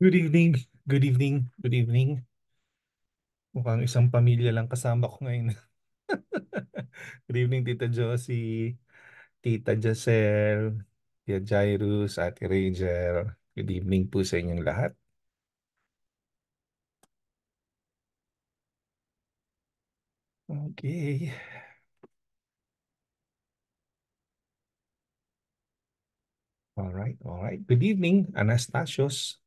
Good evening, good evening, good evening. Mukhang isang pamilya lang kasama ko ngayon. good evening, Tita Josie, Tita Jacel, Tia Jairus, Ate Ranger. Good evening po sa inyong lahat. Okay. All right, all right. Good evening, Anastasios.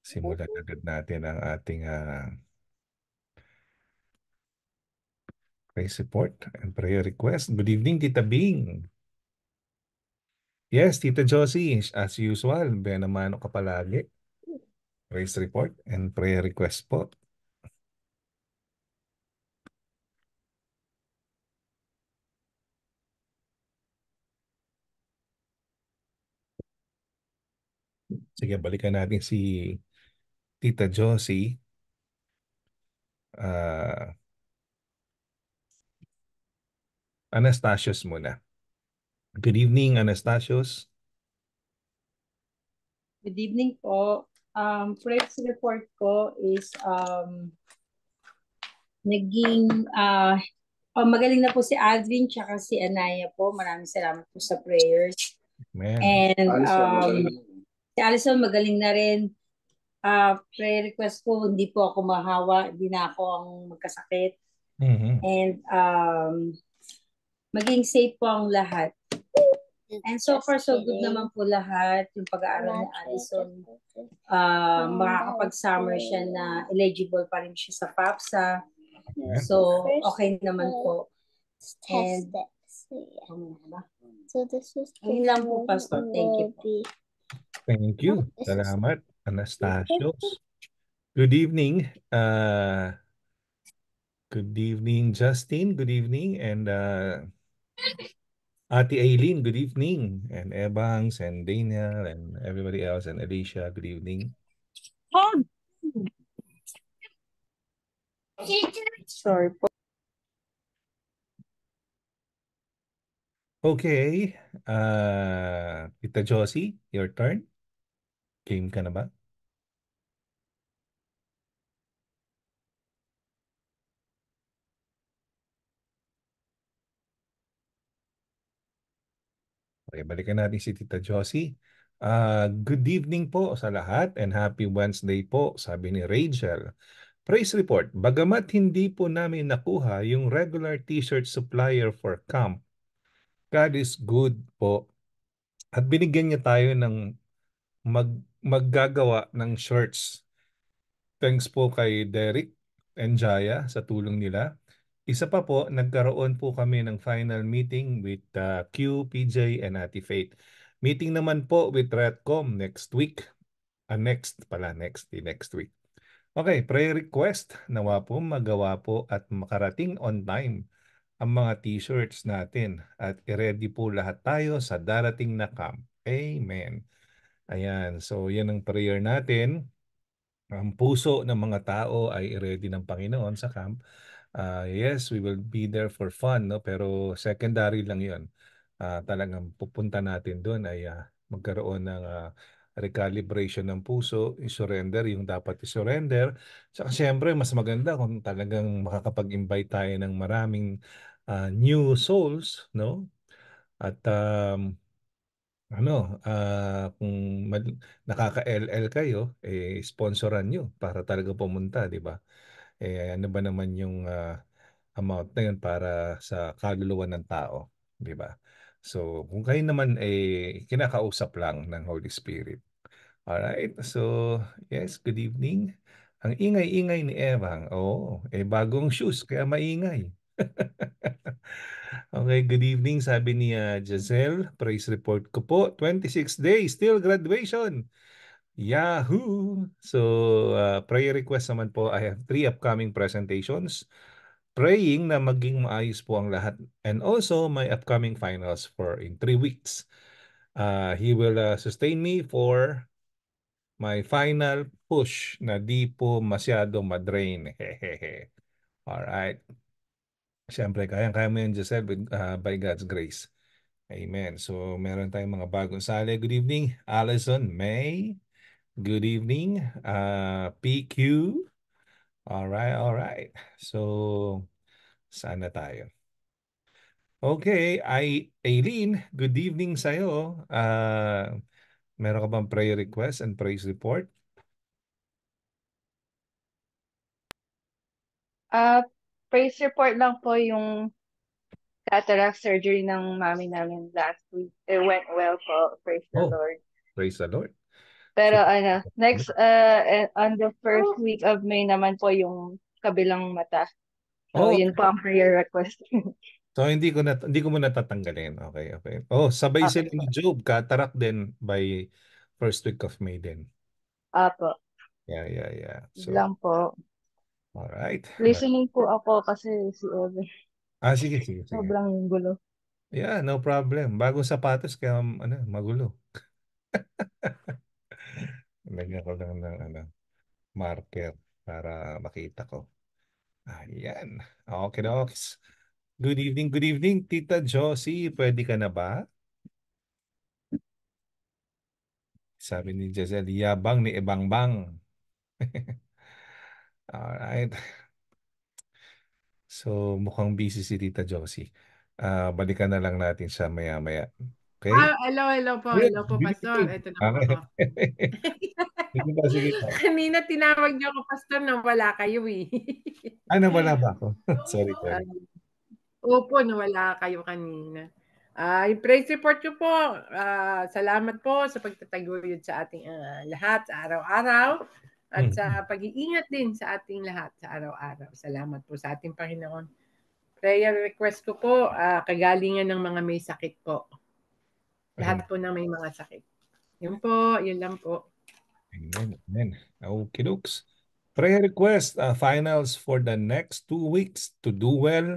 Simulan agad natin ang ating uh, praise report and prayer request. Good evening, Tita Bing. Yes, Tita Josie, as usual, ben naman ka palagi. Praise report and prayer request po. Sige, balikan natin si Tita Josie. Uh, Anastasios muna. Good evening, Anastasios. Good evening po. Um, Fred's report ko is um, naging uh, oh, magaling na po si Alvin tsaka si Anaya po. Maraming salamat po sa prayers. Amen. And um, Si Allison magaling na rin. Uh, ah, prayer request ko, hindi po ako mahawa, hindi na ako ang magkasakit. Mm-hmm. And um, maging safe po ang lahat. And so far, so good naman po lahat. Yung pag-aaral ni Allison, uh, ah, makakapag-summer siya na eligible pa rin siya sa PAPSA. So, okay naman po. And, so this is Ayun lang po, Pastor. Thank you po. Thank you. Salamat, Anastasios. Good evening. Uh, good evening, Justin. Good evening. And uh, Ate Aileen, good evening. And Ebangs and Daniel and everybody else. And Alicia, good evening. Sorry Okay. Uh, Pita Josie, your turn. Game ka na ba? Okay, balikan natin si Tita Josie. Uh, good evening po sa lahat and happy Wednesday po, sabi ni Rachel. Praise report, bagamat hindi po namin nakuha yung regular t-shirt supplier for camp, God is good po. At binigyan niya tayo ng mag maggagawa ng shorts. Thanks po kay Derek and Jaya sa tulong nila. Isa pa po, nagkaroon po kami ng final meeting with uh, Q, PJ, and Ate Faith. Meeting naman po with Redcom next week. Uh, next pala, next, next week. Okay, prayer request. Nawa po magawa po at makarating on time ang mga t-shirts natin at i-ready po lahat tayo sa darating na camp. Amen. Ayan, so yan ang prayer natin. Ang puso ng mga tao ay ready ng Panginoon sa camp. Uh, yes, we will be there for fun, no? pero secondary lang yun. Uh, talagang pupunta natin doon ay uh, magkaroon ng uh, recalibration ng puso, i-surrender yung dapat i-surrender. Saka siyempre, mas maganda kung talagang makakapag-invite tayo ng maraming uh, new souls, no? At um, ano, ah, kung mal nakaka-LL kayo, eh, sponsoran niyo para talaga pumunta, 'di ba? Eh, ano ba naman yung, ah, amount na yun para sa kaluluwa ng tao, 'di ba? So, kung kayo naman, eh, kinakausap lang ng Holy Spirit. Alright, so yes, good evening. Ang ingay-ingay ni Evang. oh, eh, bagong shoes kaya maingay okay, good evening. Sabi ni uh, Giselle, praise report ko po. 26 days, still graduation. Yahoo! So, uh, prayer request naman po. I have three upcoming presentations. Praying na maging maayos po ang lahat. And also, my upcoming finals for in three weeks. Uh, he will uh, sustain me for my final push na di po masyado madrain. Hehehe. right. Siyempre, kaya, kaya mo yan, Giselle, with, ah, by God's grace. Amen. So, meron tayong mga bagong sali. Good evening, Allison May. Good evening, uh, ah, PQ. Alright, alright. So, sana tayo? Okay, I, Aileen, good evening sa'yo. Uh, meron ka bang prayer request and praise report? Uh, praise report lang po yung cataract surgery ng mami namin last week. It went well po. Praise the oh. Lord. Praise the Lord. Pero ano, next, uh, eh, on the first oh. week of May naman po yung kabilang mata. So, oh, yun po ang prayer request. so, hindi ko na, hindi ko muna tatanggalin. Okay, okay. Oh, sabay okay. Ah. sila ni Job, cataract din by first week of May din. Apo. Yeah, yeah, yeah. So, lang po. Alright. Listening po ako kasi si Eve. Ah, sige, sige, sige. Sobrang gulo. Yeah, no problem. Bagong sapatos kaya ano, magulo. Lagyan ko lang ng ano, marker para makita ko. Ayan. Okay, dogs. Good evening, good evening, Tita Josie. Pwede ka na ba? Sabi ni Giselle, yabang ni Ebang Alright. So, mukhang busy si Tita Josie. Ah, balikan na lang natin siya maya-maya. Okay? Ah, hello, hello po. Well, Hello po, Pastor. Ito na po ah, Okay. Kanina tinawag niyo ako, Pastor, na wala kayo eh. Ah, nawala ba ako? Sorry, sorry. Ah, Opo, nawala kayo kanina. Ah, yung praise report niyo po. Ah, salamat po sa pagtataguyod sa ating ah, lahat araw-araw at mm. sa pag-iingat din sa ating lahat sa araw-araw. Salamat po sa ating Panginoon. Prayer request ko po, uh, kagalingan ng mga may sakit po. Lahat po na may mga sakit. Yun po, yun lang po. Amen. Amen. Okay, Lux. Prayer request uh, finals for the next two weeks to do well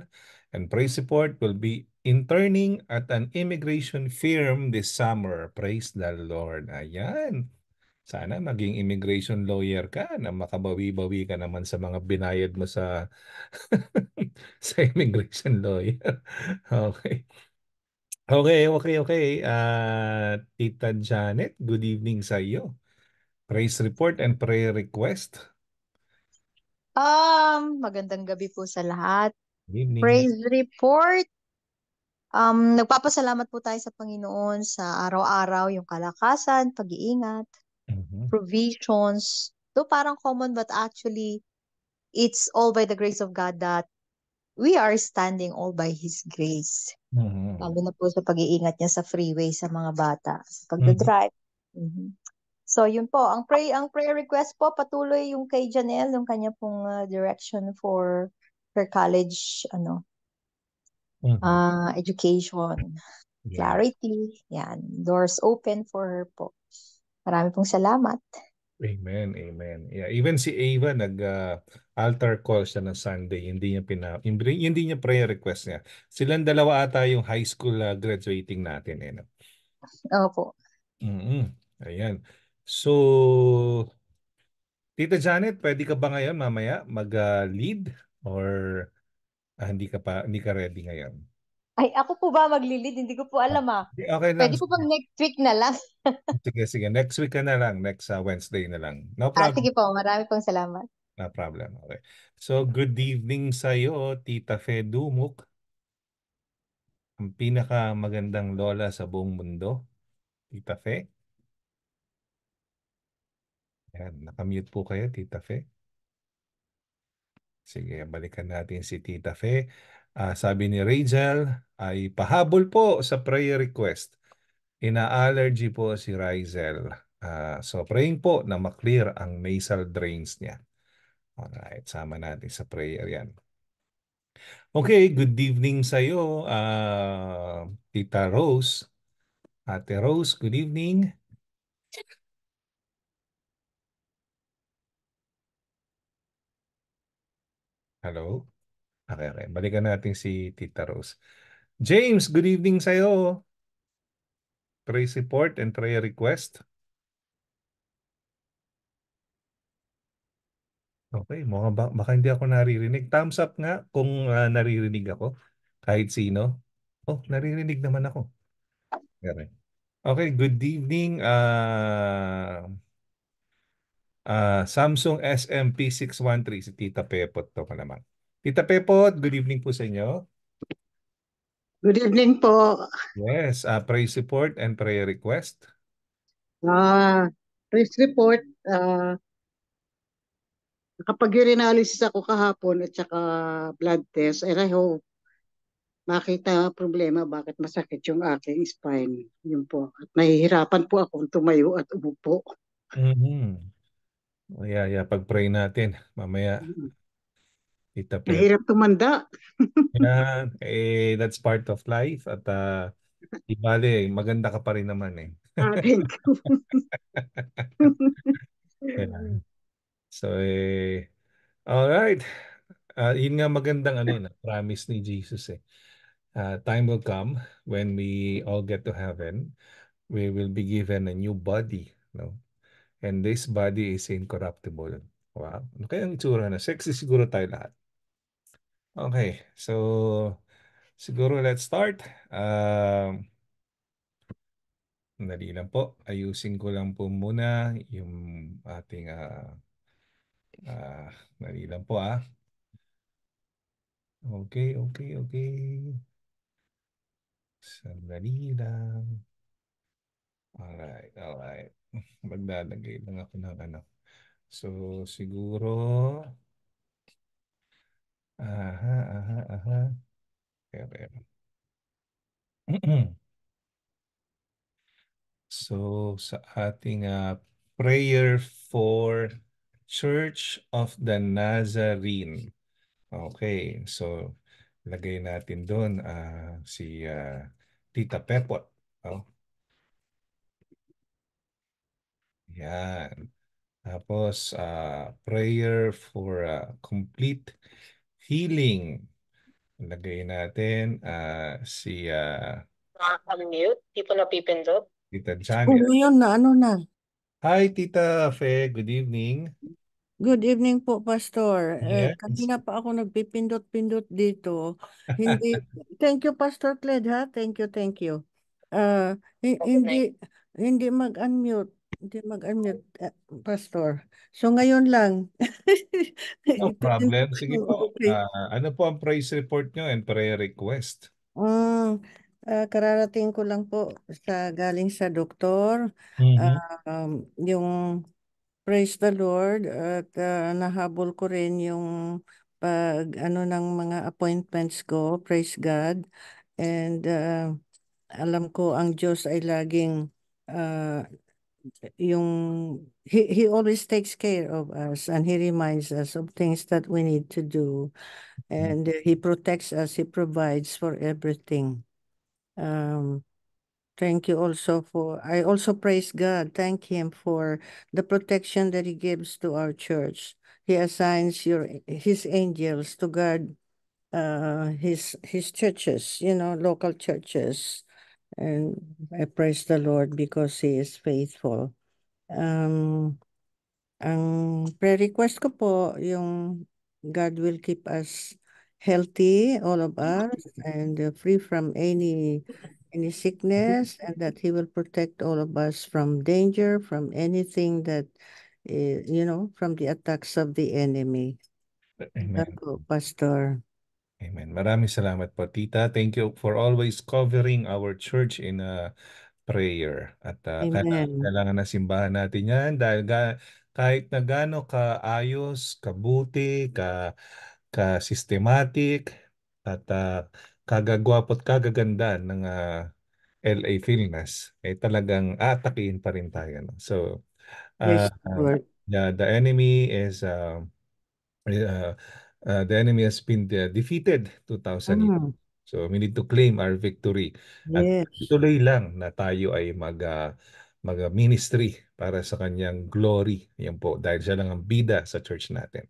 and pray support will be interning at an immigration firm this summer. Praise the Lord. Ayan. Sana maging immigration lawyer ka na makabawi-bawi ka naman sa mga binayad mo sa sa immigration lawyer. okay. Okay, okay, okay. Uh, Tita Janet, good evening sa iyo. Praise report and prayer request. Um, magandang gabi po sa lahat. Good evening. Praise report. Um, nagpapasalamat po tayo sa Panginoon sa araw-araw yung kalakasan, pag-iingat, Mm-hmm. Provisions. Though parang common, but actually, it's all by the grace of God that we are standing all by His grace. Mm-hmm. Lalo na po sa pag-iingat niya sa freeway sa mga bata, sa pag-drive. Mm-hmm. Mm-hmm. So yun po, ang pray ang prayer request po patuloy yung kay Janelle, yung kanya pong uh, direction for her college ano mm-hmm. uh, education. Yeah. Clarity. Yan. Doors open for her po. Marami pong salamat. Amen, amen. Yeah, even si Ava nag uh, altar call siya ng Sunday, hindi niya pina hindi niya prayer request niya. Silang dalawa ata yung high school uh, graduating natin eh. Opo. Mm-mm. Ayan. So Tita Janet, pwede ka ba ngayon mamaya mag-lead ah, uh, or uh, hindi ka pa hindi ka ready ngayon? Ay, ako po ba maglilid? Hindi ko po alam ah. Okay lang. Pwede po bang next week na lang? sige, sige. Next week ka na lang. Next uh, Wednesday na lang. No ah, problem. Ah, sige po. Marami pong salamat. No problem. Okay. So, good evening sa iyo, Tita Fe Dumuk. Ang pinaka magandang lola sa buong mundo. Tita Fe. Yan, nakamute po kayo, Tita Fe. Sige, balikan natin si Tita Fe. Uh, sabi ni Rachel, ay pahabol po sa prayer request. Ina-allergy po si Rizel. Uh, ah, so praying po na maklear ang nasal drains niya. Alright, sama natin sa prayer yan. Okay, good evening sa iyo, uh, ah, Tita Rose. Ate Rose, good evening. Hello? Akere. Balikan natin si Tita Rose. James, good evening sa'yo. Praise report and prayer request. Okay, mga ba baka hindi ako naririnig. Thumbs up nga kung uh, naririnig ako. Kahit sino. Oh, naririnig naman ako. Gari. Okay, good evening. Uh, uh, Samsung SMP613, si Tita Pepot to pa naman. Tita Pepot, good evening po sa inyo. Good evening po. Yes, uh, praise report and prayer request. Uh, ah, praise report, uh, ah, nakapag-urinalysis ako kahapon at saka blood test and I hope makita problema bakit masakit yung aking spine. Yun po. At nahihirapan po ako tumayo at umupo. Mm-hmm. Oh, yeah, yeah. Pag-pray natin mamaya. Mm-hmm. Tita Pep. Mahirap tumanda. yeah, eh, that's part of life. At uh, di bale, maganda ka pa rin naman eh. ah, thank you. So eh, all right. Uh, ah, yun nga magandang ano na promise ni Jesus eh. Uh, time will come when we all get to heaven. We will be given a new body. No? And this body is incorruptible. Wow. Ano kaya ang itsura na? Sexy siguro tayo lahat. Okay, so siguro let's start. Um, uh, dali lang po. Ayusin ko lang po muna yung ating... Uh, uh, dali lang po ah. Okay, okay, okay. Sandali lang. Alright, alright. Maglalagay lang ako ng ano. So, siguro... Aha, aha, aha. A So, sa ating uh, prayer for Church of the Nazarene. Okay, so lagay natin doon uh, ah, si uh, Tita Pepot. Oh. Yan. Tapos, uh, prayer for uh, complete healing. Lagay natin uh, si... Uh, ah, Naka-mute? Di po napipindot? Tita Janet. Oo, yun na. Ano na? Hi, Tita Fe. Good evening. Good evening po, Pastor. Eh, yes. Eh, kanina pa ako nagpipindot-pindot dito. Hindi, thank you, Pastor Cled, ha? Thank you, thank you. Uh, hindi, hindi mag-unmute. Hindi mag-unmute, ano, uh, Pastor. So ngayon lang. no problem. Sige po. Okay. Uh, ano po ang praise report nyo and prayer request? Mm, uh, kararating ko lang po sa galing sa doktor. Mm-hmm. Uh, yung praise the Lord at uh, nahabol ko rin yung pag ano ng mga appointments ko. Praise God. And uh, alam ko ang Diyos ay laging uh, yung he, he always takes care of us and he reminds us of things that we need to do mm-hmm. and mm -hmm. he protects us he provides for everything um thank you also for i also praise god thank him for the protection that he gives to our church he assigns your his angels to guard uh his his churches you know local churches And I praise the Lord because He is faithful. Um, ang prayer request ko po, yung God will keep us healthy, all of us, and uh, free from any any sickness, and that He will protect all of us from danger, from anything that, eh, you know, from the attacks of the enemy. Amen. Ako, Pastor. Amen. Maraming salamat po, Tita. Thank you for always covering our church in a uh, prayer. At uh, Amen. kailangan na simbahan natin yan dahil ga, kahit na gano'n kaayos, kabuti, ka, ka-systematic, at uh, kagagwapot kagaganda ng uh, LA Philnas, eh talagang atakiin pa rin tayo. No? So, uh, yes, uh, the, the enemy is uh, eh, uh, uh, the enemy has been de- defeated 2000 mm. So we need to claim our victory. Yes. At tuloy lang na tayo ay mag uh, mag ah, ministry para sa kanyang glory. Yan po dahil siya lang ang bida sa church natin.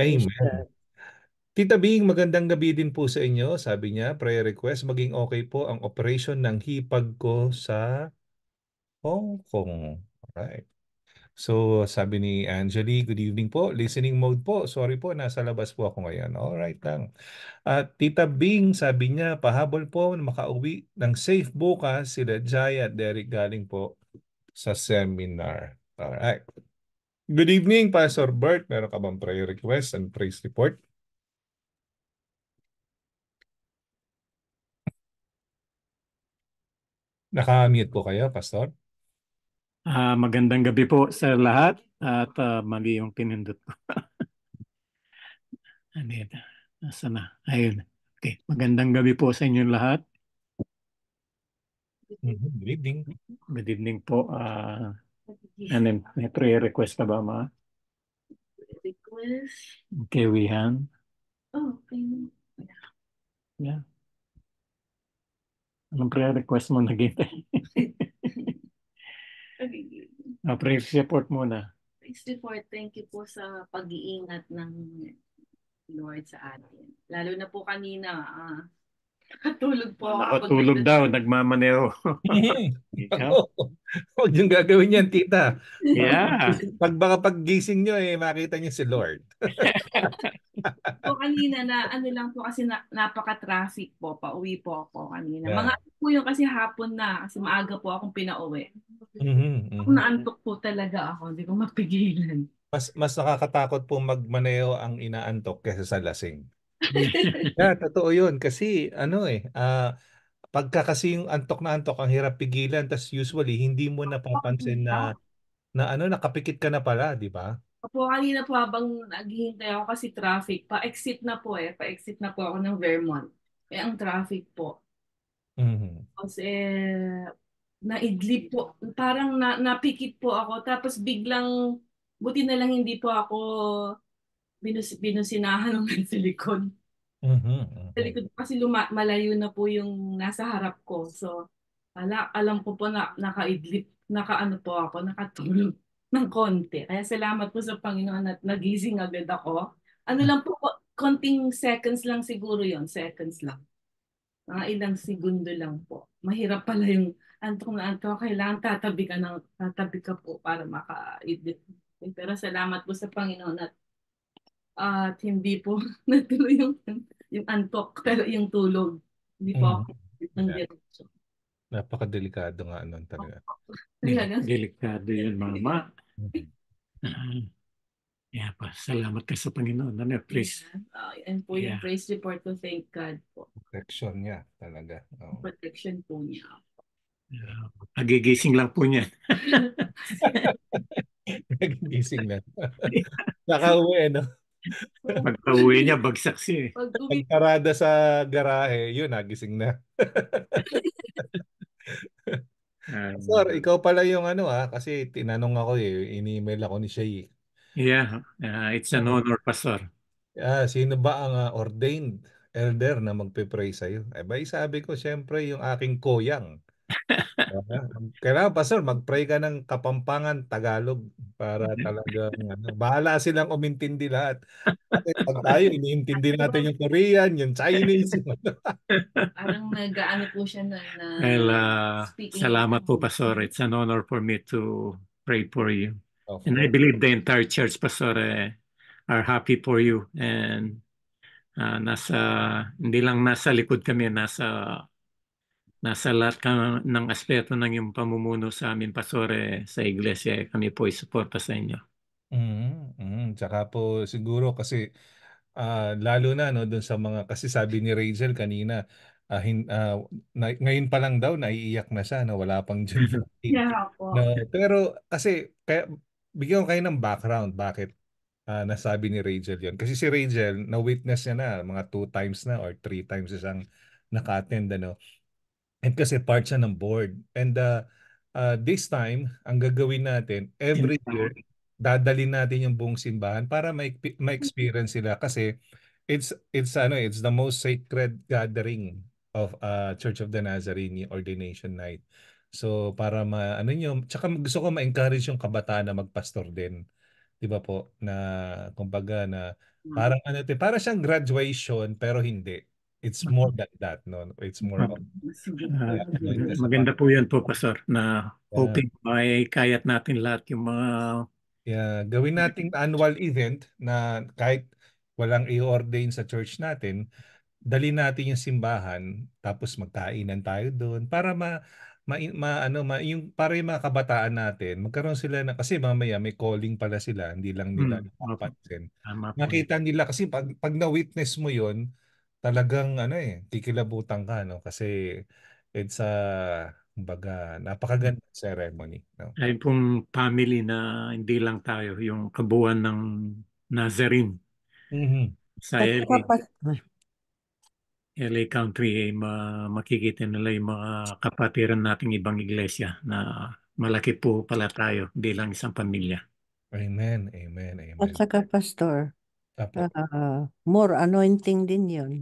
Amen. Yes, Tita Bing, magandang gabi din po sa inyo. Sabi niya, prayer request, maging okay po ang operation ng hipag ko sa Hong Kong. Alright. So sabi ni Angeli, good evening po. Listening mode po. Sorry po, nasa labas po ako ngayon. All right lang. At Tita Bing, sabi niya, pahabol po na makauwi ng safe bukas sila Jai at Derek galing po sa seminar. All right. Good evening, Pastor Bert. Meron ka bang prayer request and praise report? Naka-mute po kayo, Pastor? Uh, magandang gabi po sa lahat at uh, mali yung pinindot ko. ano yun? na? Ayun. Okay. Magandang gabi po sa inyong lahat. Mm-hmm, good evening. Good evening po. Uh, ano yun? May prayer request na ba ma? Request. Okay, Wihan. Oh, okay. Yeah. Anong prayer request mo naging? pagiging. Oh, ah, praise report muna. Praise report, thank you po sa pag-iingat ng Lord sa atin. Lalo na po kanina, uh, po ako. Nakatulog daw, nagmamaneo. Huwag niyong gagawin yan, tita. Yeah. Pag baka paggising niyo eh, makita niyo si Lord. po kanina na ano lang po kasi na, napaka-traffic po, pauwi po ako kanina. Yeah. Mga po yung kasi hapon na, kasi maaga po akong pinauwi. Mm-hmm, Kung mm-hmm. naantok po talaga ako, hindi ko mapigilan. Mas mas nakakatakot po magmaneo ang inaantok kaysa sa lasing. yeah, totoo 'yun kasi ano eh uh, pagka kasi yung antok na antok ang hirap pigilan tas usually hindi mo napapansin na na ano nakapikit ka na pala, di ba? Opo, kanina po habang naghihintay ako kasi traffic, pa-exit na po eh, pa-exit na po ako ng Vermont. Eh ang traffic po. Mhm. Kasi naidlip po, parang na, napikit po ako. Tapos biglang, buti na lang hindi po ako binus, binusinahan ng silikon. Mm-hmm, mm-hmm. Sa likod kasi luma, malayo na po yung nasa harap ko. So, ala, alam ko po na nakaidlip, nakaano po ako, nakatulog ng konti. Kaya salamat po sa Panginoon at nagising agad ako. Ano lang po, konting seconds lang siguro yon seconds lang. Mga ilang segundo lang po. Mahirap pala yung antong na anto, kailangan tatabi ka, ng, tatabi ka po para maka-identify. Eh, pero salamat po sa Panginoon at, uh, at hindi po natuloy yung, yung antok, pero yung tulog. Hindi po mm. ako ng yeah. direction. Napakadelikado nga nun talaga. Delikado yun, mama. Mm-hmm. yeah, pa. Salamat ka sa Panginoon. Ano, please. Oh, yeah. Uh, and po yeah. yung praise report to thank God po. Protection niya talaga. Oh. Protection po niya. Yeah. Nagigising lang po niya. Nagigising lang. Nakauwi, no? Pagka-uwi niya, bagsak siya. Eh. Pagkarada sa garahe, yun, nagising na. Sir, ikaw pala yung ano ah, kasi tinanong ako eh, in-email ako ni Shay. Eh. Yeah, uh, it's an honor, Pastor. Ah, sino ba ang uh, ordained elder na magpe-pray sa'yo? Eh ba, sabi ko, syempre, yung aking koyang kailangan, Pastor, mag-pray ka ng Kapampangan, Tagalog, para talaga, ano, bahala silang umintindi lahat. Pag tayo, iniintindi natin yung Korean, yung Chinese. Ano. Parang nag-ano po siya na, na well, uh, Salamat po, Pastor. It's an honor for me to pray for you. Okay. And I believe the entire church, Pastor, eh, are happy for you. And uh, nasa, hindi lang nasa likod kami, nasa nasa lahat ka ng aspeto ng yung pamumuno sa amin, Pasore, sa iglesia, eh, kami po isuporta sa inyo. Mm, mm, tsaka po siguro kasi uh, lalo na no doon sa mga kasi sabi ni Rachel kanina uh, hin, uh, na, ngayon pa lang daw naiiyak na siya na wala pang June yeah, No, pero kasi kaya, bigyan ko kayo ng background bakit uh, nasabi ni Rachel yon Kasi si Rachel, na-witness niya na mga two times na or three times isang naka-attend. Ano. And kasi part siya ng board. And uh, uh, this time, ang gagawin natin, every year, dadalhin natin yung buong simbahan para ma-experience sila kasi it's it's ano it's the most sacred gathering of uh, Church of the Nazarene ordination night. So para ma ano niyo tsaka gusto ko ma-encourage yung kabataan na magpastor din. 'Di ba po? Na kumbaga na hmm. parang ano 'te, para siyang graduation pero hindi. It's mm-hmm. more than that, no? It's more mm-hmm. of... Ah, maganda po yan po, Pastor, na yeah. hoping may kayat natin lahat yung mga... Yeah, gawin nating annual event na kahit walang i-ordain sa church natin, dali natin yung simbahan, tapos magkainan tayo doon para ma ma, ma ano ma yung para yung mga kabataan natin magkaroon sila ng kasi mamaya may calling pala sila hindi lang nila hmm. napapansin. Nakita nila kasi pag pag na-witness mo 'yon talagang ano eh, kikilabutan ka no kasi it's a kumbaga napakaganda ceremony no. Ay pong family na hindi lang tayo yung kabuuan ng Nazarene. Mm-hmm. Sa LA, LA Country ay eh, ma- makikita nila yung mga kapatiran nating ibang iglesia na malaki po pala tayo hindi lang isang pamilya. Amen, amen, amen. At saka pastor, Apo. uh, more anointing din yon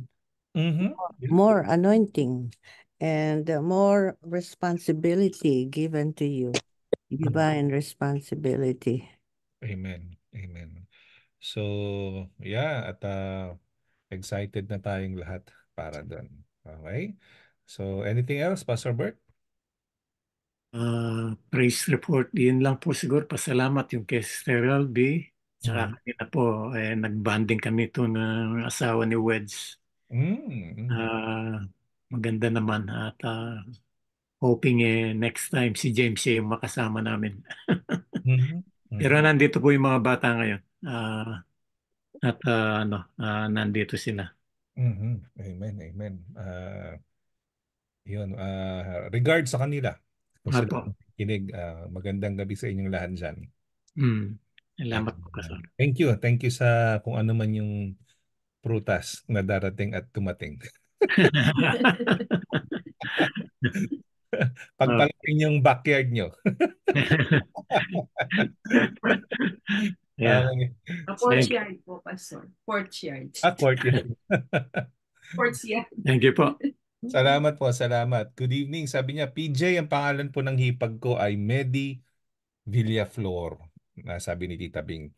Mm-hmm. More anointing and more responsibility given to you. Divine responsibility. Amen. Amen. So, yeah, at uh, excited na tayong lahat para doon. Okay? So, anything else, Pastor Bert? Uh, praise report. Yun lang po siguro. Pasalamat yung kay Sterile B. Tsaka mm kanina po, eh, nag kami ito ng asawa ni Weds. Mm. Uh, maganda naman at uh, hoping eh, next time si James siya yung makasama namin. mm-hmm. Pero mm-hmm. nandito po yung mga bata ngayon. Uh, at uh, ano, uh, nandito sila. Mm-hmm. Amen, amen. Uh, yun, uh, regard sa kanila. Kung sila kinig, uh, magandang gabi sa inyong lahat dyan. Mm. Salamat po, Pastor. Thank you. Thank you sa kung ano man yung prutas na darating at tumating. Pagpalaking yung backyard nyo. yeah. Uh, A courtyard po, Pastor. Courtyard. Ah, courtyard. courtyard. Thank you po. Salamat po, salamat. Good evening. Sabi niya, PJ, ang pangalan po ng hipag ko ay Medi Villaflor. Na sabi ni Tita Bing.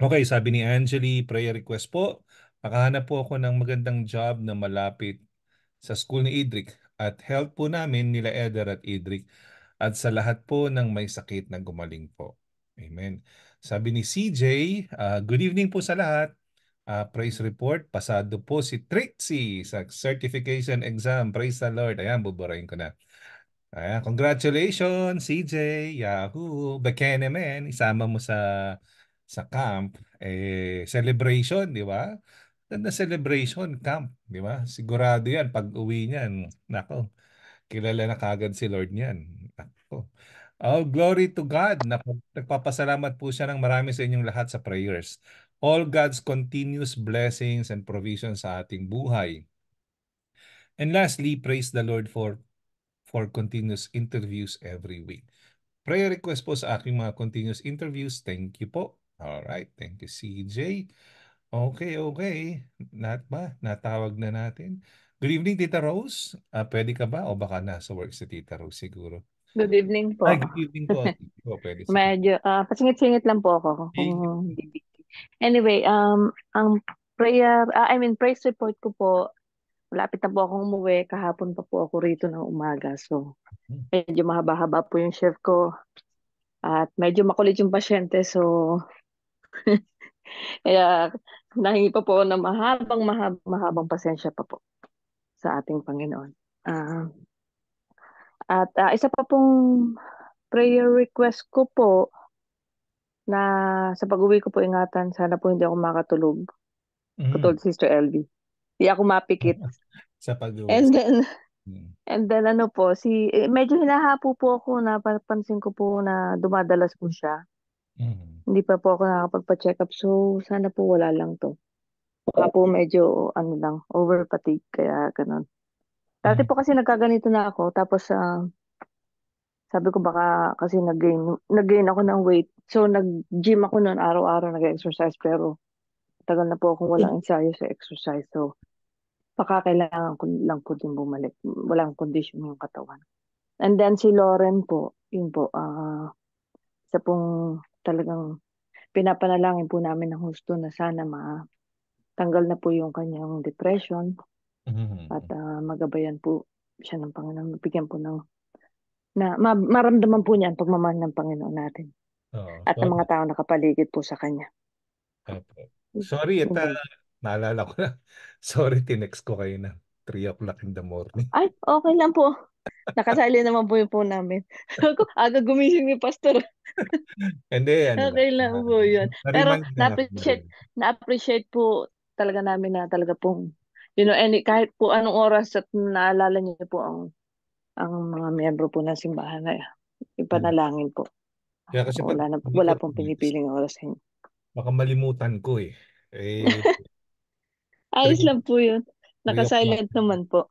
Okay, sabi ni Angeli, prayer request po. Nakahanap po ako ng magandang job na malapit sa school ni Idric at help po namin nila Eder at Idric at sa lahat po ng may sakit na gumaling po. Amen. Sabi ni CJ, uh, ah, good evening po sa lahat. Uh, praise report, pasado po si Trixie sa certification exam. Praise the Lord. Ayan, buburahin ko na. Ayan, congratulations CJ, Yahoo, Bekene men, isama mo sa sa camp, eh, celebration, di ba? na celebration camp, di ba? Sigurado yan, pag uwi niyan, nako, kilala na kagad si Lord niyan. Nako. Oh, glory to God. Nagpapasalamat po siya ng marami sa inyong lahat sa prayers. All God's continuous blessings and provision sa ating buhay. And lastly, praise the Lord for for continuous interviews every week. Prayer request po sa aking mga continuous interviews. Thank you po. All right, thank you CJ. Okay, okay. Nat ba? Natawag na natin. Good evening, Tita Rose. Ah, pwede ka ba? O baka nasa work si Tita Rose siguro. Good evening po. Ay, good evening po. o, pwede siguro. Medyo, ah, pasingit-singit lang po ako. Anyway, um, ang prayer, ah, I mean, praise report ko po, malapit na po akong umuwi, kahapon pa po ako rito ng umaga. So, mm-hmm. medyo mahaba-haba po yung shift ko. At medyo makulit yung pasyente, so... Kaya, Nahingi pa po ng mahabang, mahabang, mahabang pasensya pa po sa ating Panginoon. Uh, at uh, isa pa pong prayer request ko po na sa pag-uwi ko po ingatan, sana po hindi ako makatulog. Mm. Katulad Sister LB. Hindi ako mapikit. sa pag-uwi. And then, mm. and then ano po, si, eh, medyo hinahapo po ako, napapansin ko po na dumadalas po siya. Mm. Hindi pa po ako nakakapagpa-check up. So, sana po wala lang to. Baka po medyo, ano lang, over fatigue. Kaya ganun. Dati Mm. po kasi nagkaganito na ako. Tapos, ah, sabi ko baka kasi nag-gain, nag-gain ako ng weight. So, nag-gym ako noon araw-araw, nag-exercise. Pero, tagal na po akong walang ensayo sa exercise. So, baka kailangan ko lang po din bumalik. Walang condition yung katawan. And then si Lauren po, yun po, ah, sa pong talagang pinapanalangin po namin ng husto na sana matanggal na po yung kanyang depression mm-hmm. at uh, magabayan po siya ng Panginoon, Bigyan po ng na ma- maramdaman po niya ang pagmamahal ng Panginoon natin. Oo. At so, ng mga tao na kapaligid po sa kanya. Okay. Sorry, at uh, naalala ko na. Sorry, tinext ko kayo na 3 o'clock in the morning. Ay, okay lang po. Nakasali naman po yung po namin. Ako, aga gumising ni Pastor. Hindi, ano. Okay lang po yun. Pero na-appreciate, na-appreciate po talaga namin na talaga pong, you know, any, kahit po anong oras at naalala niyo po ang ang mga miyembro po ng simbahan na ipanalangin po. Kaya kasi wala, na, wala pong pinipiling oras sa eh. Baka malimutan ko eh. eh Ayos lang po yun. Nakasilent naman po.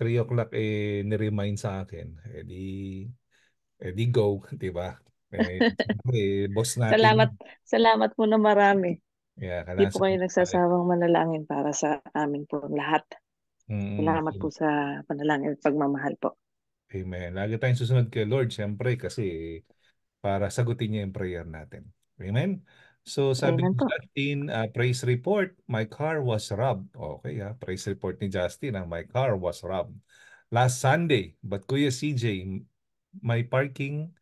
3 o'clock eh ni-remind sa akin, eh di, eh di go, di ba? Eh, eh, boss natin. Salamat, salamat mo na marami. Yeah, Hindi po kayo nagsasawang manalangin para sa amin po lahat. Mm-hmm. Salamat po sa panalangin at pagmamahal po. Amen. Lagi tayong susunod kay Lord, siyempre, kasi para sagutin niya yung prayer natin. Amen? So sabi ni Justin, uh, praise report, my car was robbed. Okay ha, ah, praise report ni Justin, ha? Ah, my car was robbed. Last Sunday, but Kuya CJ, my parking,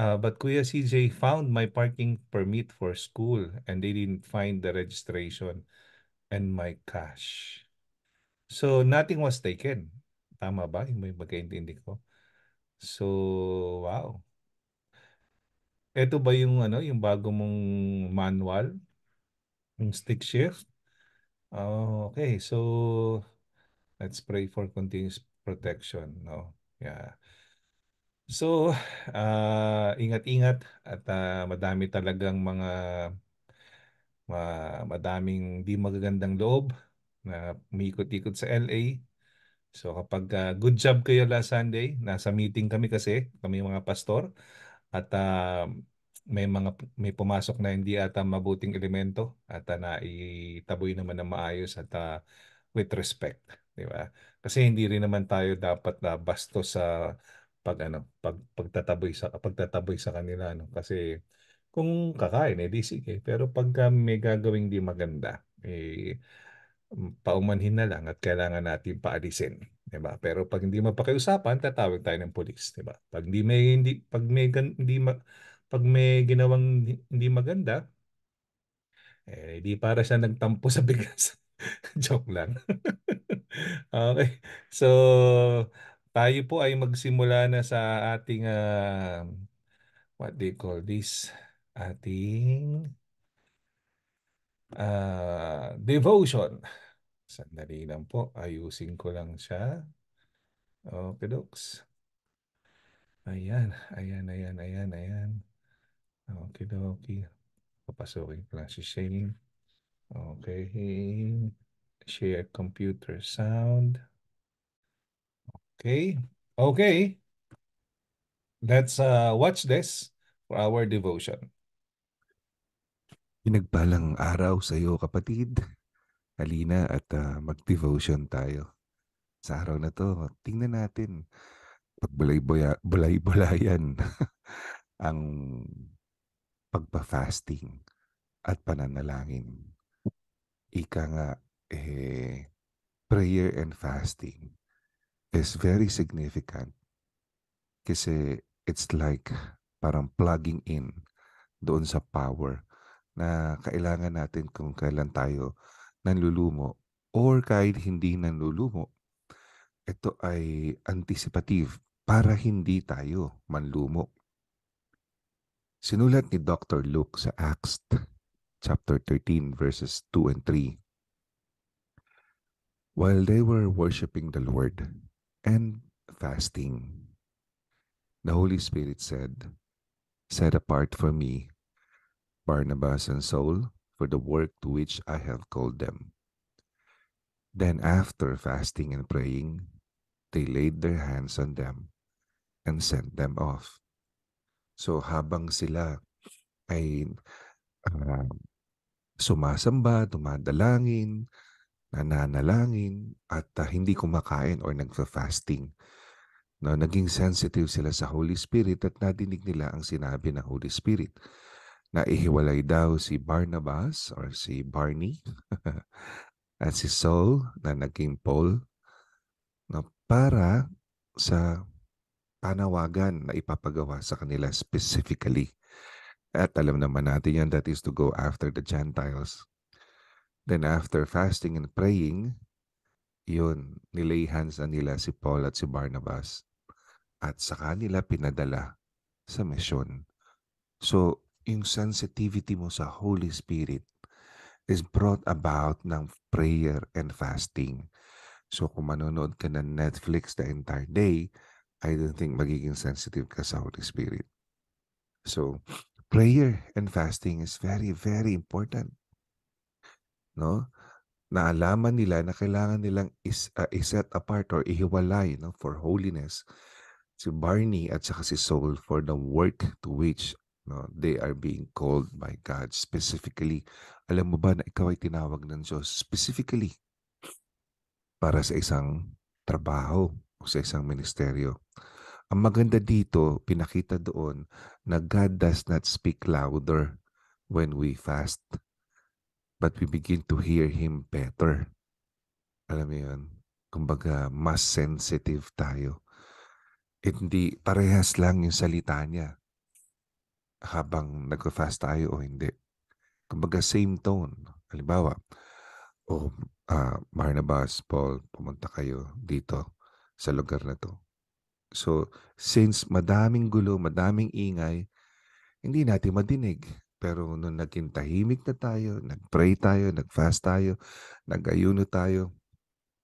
uh, but Kuya CJ found my parking permit for school and they didn't find the registration and my cash. So nothing was taken. Tama ba? Yung may pagkaintindi ko. So, wow. Ito ba yung ano, yung bago mong manual? Yung stick shift? Oh, okay, so let's pray for continuous protection, no? Yeah. So, uh, ingat-ingat at uh, madami talagang mga ma, madaming di magagandang loob na umiikot-ikot sa LA. So kapag uh, good job kayo last Sunday, nasa meeting kami kasi, kami mga pastor, at uh, may mga may pumasok na hindi ata mabuting elemento at uh, naitaboy naman ng maayos at uh, with respect, di ba? Kasi hindi rin naman tayo dapat uh, basto sa pag ano, pag pagtataboy sa pagtataboy sa kanila no kasi kung kakain eh di sige pero pagka may gagawing di maganda eh paumanhin na lang at kailangan natin paalisin. 'di ba? Pero pag hindi mapakiusapan, tatawag tayo ng pulis, 'di ba? Pag hindi may hindi pag may hindi ma, pag may ginawang hindi maganda, eh di para siya nagtampo sa bigas. Joke lang. okay. So tayo po ay magsimula na sa ating uh, what do you call this? Ating uh, devotion. Sandali lang po. Ayusin ko lang siya. Okay, docs. Ayan, ayan, ayan, ayan, ayan. Okay, doki. Papasokin ko lang si Shane. Okay. Share computer sound. Okay. Okay. Let's uh, watch this for our devotion. Pinagpalang araw sa iyo, kapatid halina at uh, mag-devotion tayo. Sa araw na to, tingnan natin pagbalay-balayan ang pagpa-fasting at pananalangin. Ika nga, eh, prayer and fasting is very significant kasi it's like parang plugging in doon sa power na kailangan natin kung kailan tayo nanlulumo or kahit hindi nanlulumo, ito ay anticipative para hindi tayo manlumo. Sinulat ni Dr. Luke sa Acts chapter 13 verses 2 and 3. While they were worshiping the Lord and fasting, the Holy Spirit said, Set apart for me Barnabas and Saul for the work to which I have called them. Then, after fasting and praying, they laid their hands on them and sent them off. So, habang sila ay uh, sumasamba, dumadalangin, nananalangin, at uh, hindi kumakain or nagfa-fasting, no, naging sensitive sila sa Holy Spirit at nadinig nila ang sinabi ng Holy Spirit Naihiwalay daw si Barnabas or si Barney at si Saul na naging Paul na para sa panawagan na ipapagawa sa kanila specifically. At alam naman natin yan, that is to go after the Gentiles. Then after fasting and praying, yun, nilay hands na nila si Paul at si Barnabas at saka nila pinadala sa misyon. So, yung sensitivity mo sa Holy Spirit is brought about ng prayer and fasting. So kung manonood ka ng Netflix the entire day, I don't think magiging sensitive ka sa Holy Spirit. So, prayer and fasting is very, very important. No? Naalaman nila na kailangan nilang is, uh, iset apart or ihiwalay no, for holiness si Barney at saka si Saul for the work to which No? They are being called by God specifically. Alam mo ba na ikaw ay tinawag ng Diyos specifically para sa isang trabaho o sa isang ministeryo. Ang maganda dito, pinakita doon na God does not speak louder when we fast, but we begin to hear Him better. Alam mo yun? Kumbaga, mas sensitive tayo. Hindi, parehas lang yung salita niya habang nag fast tayo o hindi. Kumbaga same tone. Halimbawa, o oh, uh, ah, Barnabas, Paul, pumunta kayo dito sa lugar na to. So, since madaming gulo, madaming ingay, hindi natin madinig. Pero nung naging tahimik na tayo, nag-pray tayo, nag-fast tayo, nag-ayuno tayo,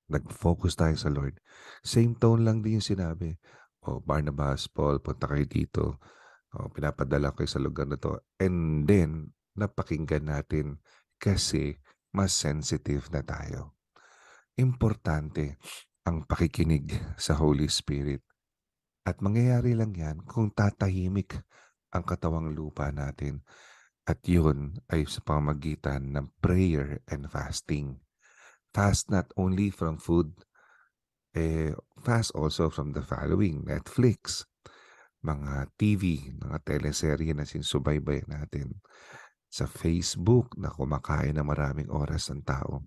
nag-focus tayo sa Lord. Same tone lang din yung sinabi. O, oh, Barnabas, Paul, punta kayo dito o, pinapadala kayo sa lugar na to. And then, napakinggan natin kasi mas sensitive na tayo. Importante ang pakikinig sa Holy Spirit. At mangyayari lang yan kung tatahimik ang katawang lupa natin. At yun ay sa pamagitan ng prayer and fasting. Fast not only from food, eh, fast also from the following, Netflix, mga TV, mga teleserye na sinsubaybay natin sa Facebook na kumakain ng maraming oras ng tao.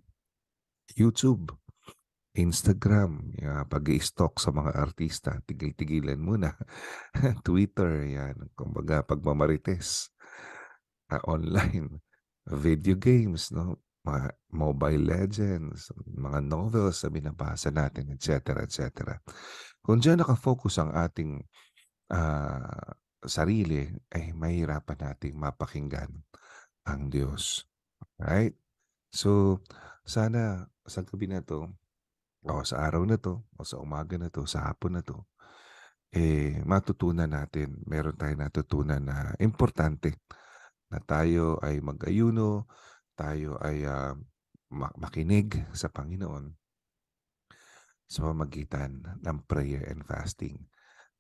YouTube, Instagram, yung pag stalk sa mga artista, tigil-tigilan muna. Twitter, yan, kumbaga pagmamarites. Uh, online, video games, no? mga mobile legends, mga novels na binabasa natin, etc. etc. Kung dyan nakafocus ang ating ah, sarili, ay eh, mahirapan nating mapakinggan ang Diyos. Right? So, sana sa gabi na to, o sa araw na to, o sa umaga na to, sa hapon na to, eh, matutunan natin, meron tayong natutunan na importante na tayo ay mag-ayuno, tayo ay uh, makinig sa Panginoon sa pamagitan ng prayer and fasting.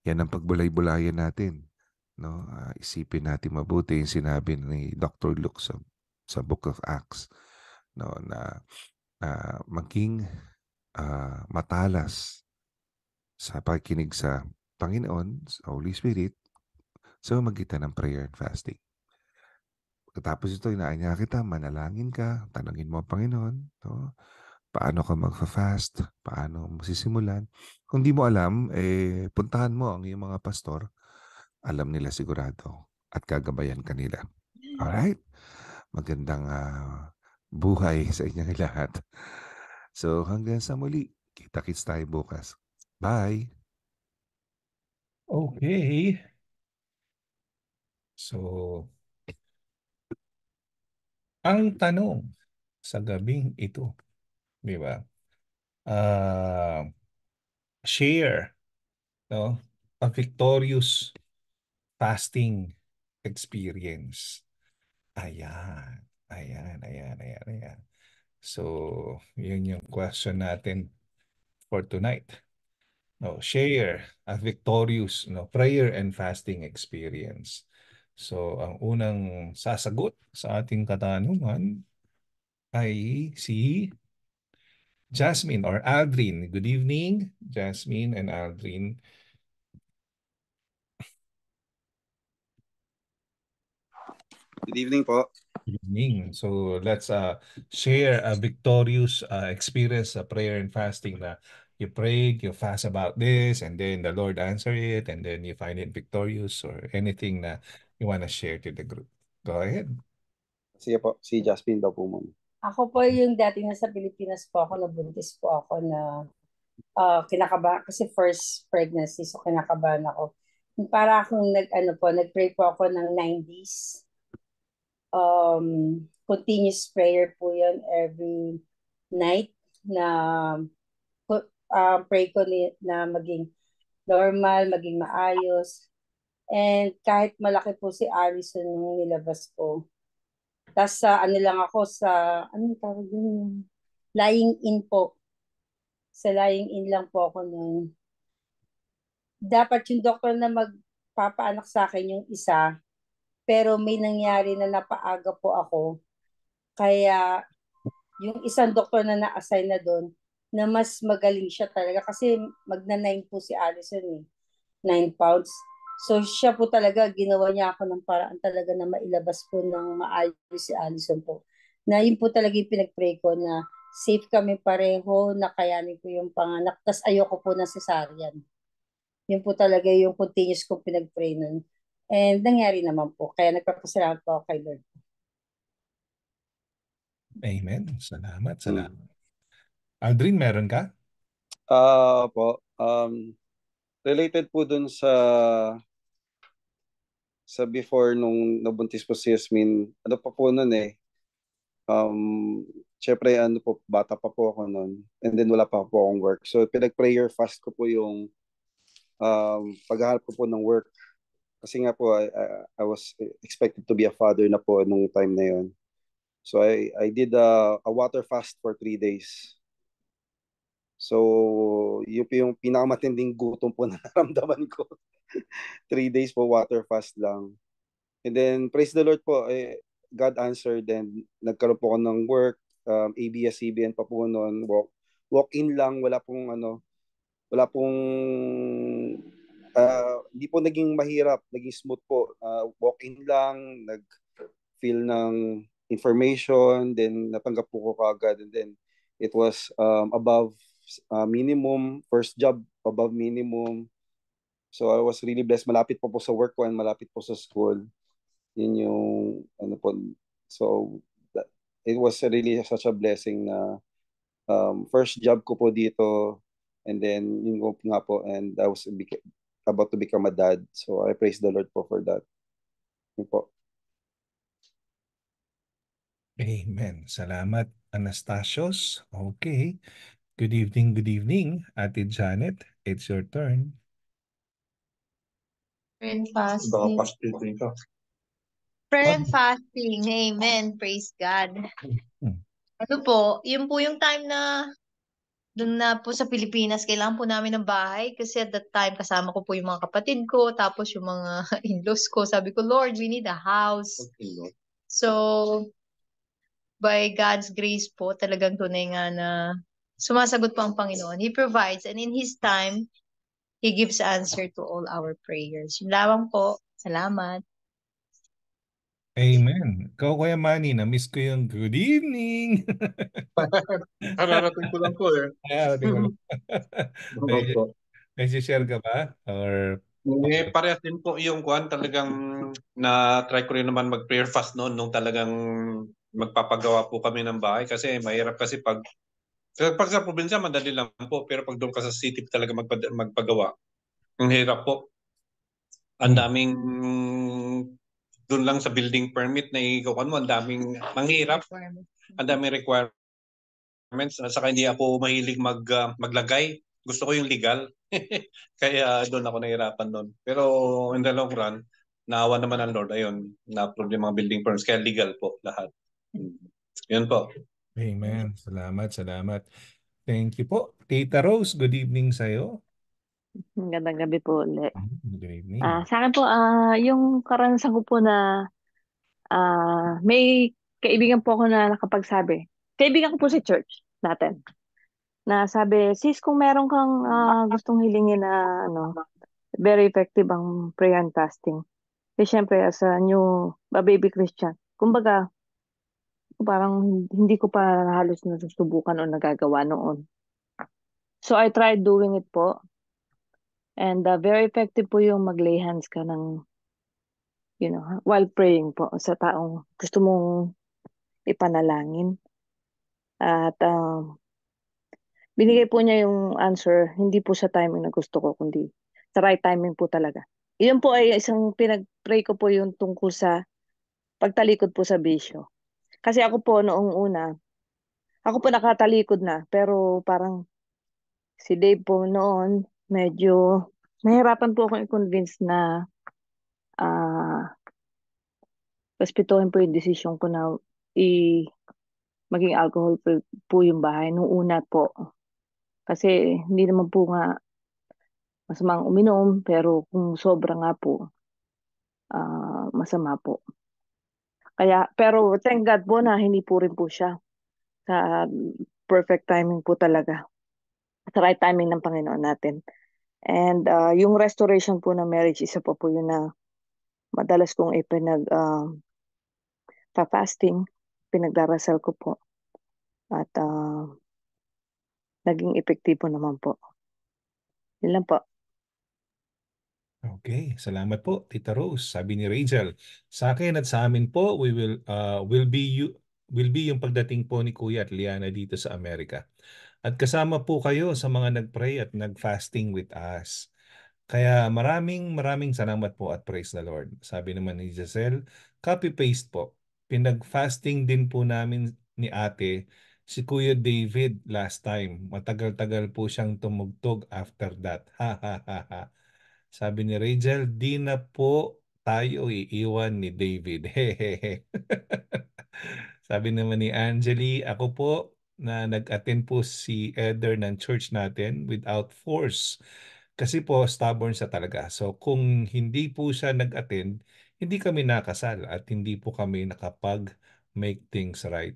Yan ang pagbulay-bulayan natin. No? Uh, isipin natin mabuti yung sinabi ni Dr. Luke sa, sa Book of Acts no? na uh, maging uh, matalas sa pakikinig sa Panginoon, sa Holy Spirit, sa magitan ng prayer and fasting. Pagkatapos ito, inaanya kita, manalangin ka, tanungin mo ang Panginoon. No? paano ka magfa-fast, paano mo sisimulan. Kung di mo alam, eh, puntahan mo ang iyong mga pastor. Alam nila sigurado at gagabayan kanila. Alright? Magandang uh, buhay sa inyong lahat. So hanggang sa muli, kita-kits tayo bukas. Bye! Okay. So, ang tanong sa gabing ito, Di ba? Uh, share no? a victorious fasting experience. Ayan, ayan, ayan, ayan, ayan. So, yun yung question natin for tonight. No, share a victorious no, prayer and fasting experience. So, ang unang sasagot sa ating katanungan ay si Jasmine or Aldrin. Good evening, Jasmine and Aldrin. Good evening po. Good evening. So let's uh, share a victorious uh, experience, a prayer and fasting na you prayed, you fast about this, and then the Lord answer it, and then you find it victorious or anything na you want to share to the group. Go ahead. Sige po, si Jasmine daw po muna. Ako po yung dati na sa Pilipinas po ako, nabuntis po ako na uh, kinakaba kasi first pregnancy so kinakabahan ako. Para akong nag ano po, nagpray po ako ng 90s. Um, continuous prayer po 'yon every night na uh, pray ko ni, na maging normal, maging maayos. And kahit malaki po si Arison nung nilabas ko, tapos sa ano lang ako sa, ano tawag yun? Lying in po. Sa lying in lang po ako nun. Dapat yung doktor na magpapaanak sa akin yung isa, pero may nangyari na napaaga po ako. Kaya yung isang doktor na na-assign na doon, na mas magaling siya talaga kasi magna-9 po si Allison eh. 9 pounds So siya po talaga, ginawa niya ako ng paraan talaga na mailabas po ng maayos si Allison po. Na yun po talaga yung pinag-pray ko na safe kami pareho, nakayanin ko yung panganak, tas ayoko po ng cesarean. Yun po talaga yung continuous kong pinag-pray nun. And nangyari naman po. Kaya nagpapasalamat po ako kay Lord. Amen. Salamat, hmm. salamat. Aldrin, meron ka? Ah, uh, po. Um, related po dun sa sa before nung nabuntis po si Yasmin, ano pa po nun eh, um, syempre ano po, bata pa po ako nun and then wala pa po akong work. So pinag-prayer fast ko po yung um, paghahanap ko po ng work. Kasi nga po, I, I, I was expected to be a father na po nung time na yon. So I, I did a, a water fast for three days. So, yun po yung pinakamatinding gutom po na naramdaman ko. Three days po, water fast lang. And then, praise the Lord po, eh, God answered and nagkaroon po ako ng work. Um, ABS-CBN pa po noon. Walk, walk-in lang, wala pong ano, wala pong, uh, hindi po naging mahirap, naging smooth po. Uh, walk-in lang, nag-fill ng information, then natanggap po ko kagad. And then, it was um, above uh, minimum, first job above minimum. So I was really blessed. Malapit po po sa work ko and malapit po sa school. Yun yung, ano po, so that, it was really such a blessing na um, first job ko po dito and then yun ko nga po and I was about to become a dad. So I praise the Lord po for that. Yun po. Amen. Salamat, Anastasios. Okay. Good evening, good evening, Ate Janet. It's your turn. Friend Baka fasting. Friend fasting. Amen. Praise God. Hmm. Ano po, yun po yung time na doon na po sa Pilipinas, kailangan po namin ng bahay kasi at that time kasama ko po yung mga kapatid ko, tapos yung mga in-laws ko. Sabi ko, Lord, we need a house. Okay, Lord. So, by God's grace po, talagang tunay nga na Sumasagot po ang Panginoon. He provides and in His time, He gives answer to all our prayers. Yung lamang po. Salamat. Amen. Ikaw, Kuya Manny, na-miss ko yung good evening. Kararating ko lang po eh. Kararating ah, ko lang. May, may share ka ba? Or... Eh, parehas din po yung kuan talagang na-try ko rin naman mag-prayer fast noon nung talagang magpapagawa po kami ng bahay kasi mahirap kasi pag pag sa probinsya, madali lang po. Pero pag doon ka sa city talaga magpad- magpagawa, ang hirap po. Ang daming doon lang sa building permit na ikawan mo, ang daming manghirap. Ang daming requirements. At saka hindi ako mahilig mag, uh, maglagay. Gusto ko yung legal. Kaya doon ako nahirapan doon. Pero in the long run, naawa naman ang Lord. Ayun, na-approve ang building permits. Kaya legal po lahat. Hmm. Yun po. Amen. Mm. Salamat, salamat. Thank you po. Tita Rose, good evening sa'yo. Magandang gabi po ulit. Mm, good evening. Ah, sa akin po, ah, yung karanasan ko po na ah, may kaibigan po ako na nakapagsabi. Kaibigan ko po si church natin. Na sabi, sis, kung meron kang ah, gustong hilingin na ano, very effective ang prayer and fasting. Eh, syempre, as a new a baby Christian, kumbaga, parang hindi ko pa halos nasusubukan o nagagawa noon. So I tried doing it po. And uh, very effective po yung mag-lay hands ka ng, you know, while praying po sa taong gusto mong ipanalangin. At um, binigay po niya yung answer, hindi po sa timing na gusto ko, kundi sa right timing po talaga. Iyon po ay isang pinag-pray ko po yung tungkol sa pagtalikod po sa bisyo. Kasi ako po noong una, ako po nakatalikod na, pero parang si Dave po noon, medyo nahirapan po ako i-convince na ah respetuhin po yung desisyon ko na i maging alcohol free po yung bahay nung una po. Kasi hindi naman po nga masamang uminom pero kung sobra nga po ah, masama po. Kaya, pero thank God po na hindi po rin po siya. Sa perfect timing po talaga. At right timing ng Panginoon natin. And uh, yung restoration po ng marriage, isa pa po, po yun na madalas kong ipinag uh, pa-fasting, pinagdarasal ko po. At uh, naging epektibo naman po. Yun lang po. Okay, salamat po Tita Rose. Sabi ni Rachel, sa akin at sa amin po, we will uh, will be you will be yung pagdating po ni Kuya at Liana dito sa Amerika. At kasama po kayo sa mga nagpray at nagfasting with us. Kaya maraming maraming salamat po at praise the Lord. Sabi naman ni Giselle, copy paste po. Pinagfasting din po namin ni Ate si Kuya David last time. Matagal-tagal po siyang tumugtog after that. Ha ha ha ha. Sabi ni Rachel, di na po tayo iiwan ni David. Sabi naman ni Angeli, ako po na nag-attend po si Eder ng church natin without force. Kasi po stubborn siya talaga. So kung hindi po siya nag-attend, hindi kami nakasal at hindi po kami nakapag make things right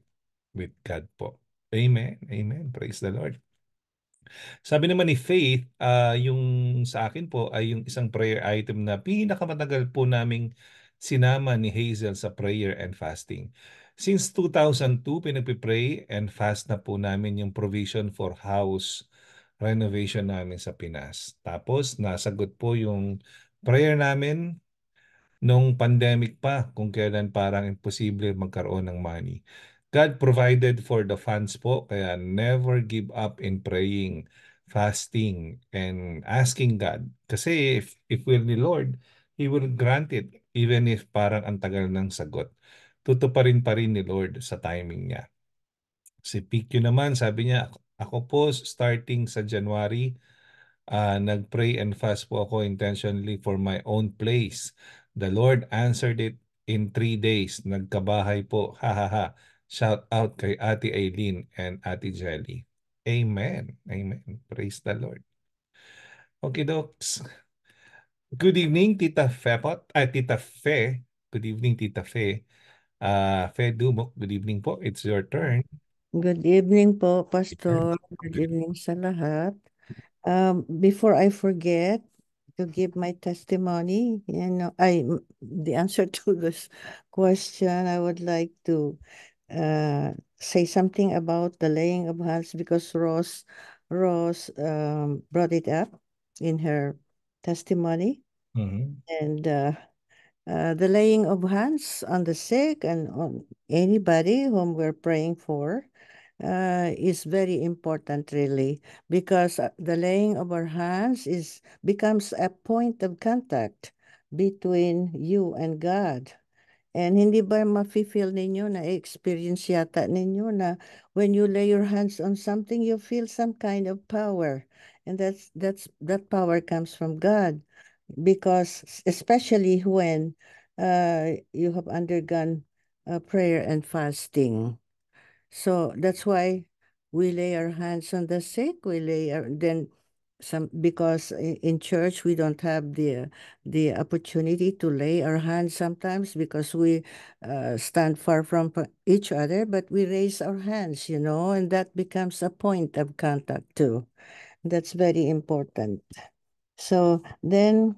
with God po. Amen. Amen. Praise the Lord. Sabi naman ni Faith, ah, yung sa akin po ay yung isang prayer item na pinakamatagal po naming sinama ni Hazel sa prayer and fasting. Since 2002, pinagpipray and fast na po namin yung provision for house renovation namin sa Pinas. Tapos nasagot po yung prayer namin nung pandemic pa kung kailan parang imposible magkaroon ng money. God provided for the funds po, kaya never give up in praying, fasting, and asking God. Kasi if, if will ni Lord, He will grant it even if parang ang tagal ng sagot. Tutuparin pa rin ni Lord sa timing niya. Si PQ naman, sabi niya, ako po starting sa January, uh, nag-pray and fast po ako intentionally for my own place. The Lord answered it in three days. Nagkabahay po, ha ha ha Shout out kay Ate Aileen and Ate Jelly. Amen. Amen. Praise the Lord. Okay, docs. Good evening, Tita Fepot. Ay, Tita Fe. Good evening, Tita Fe. Uh, Fe Dumok, good evening po. It's your turn. Good evening po, Pastor. Good evening sa lahat. Um, before I forget to give my testimony, you know, I the answer to this question, I would like to say something about the laying of hands because Rose, Rose um, brought it up in her testimony. Mm -hmm. And uh, uh, the laying of hands on the sick and on anybody whom we're praying for uh, is very important really because uh, the laying of our hands is becomes a point of contact between you and God and hindi ba mafe-feel ninyo, na-experience yata ninyo na when you lay your hands on something, you feel some kind of power. And that's, that's, that power comes from God. Because especially when uh, you have undergone uh, prayer and fasting. So that's why we lay our hands on the sick. We lay our, then some because in church we don't have the the opportunity to lay our hands sometimes because we uh, stand far from each other but we raise our hands you know and that becomes a point of contact too that's very important so then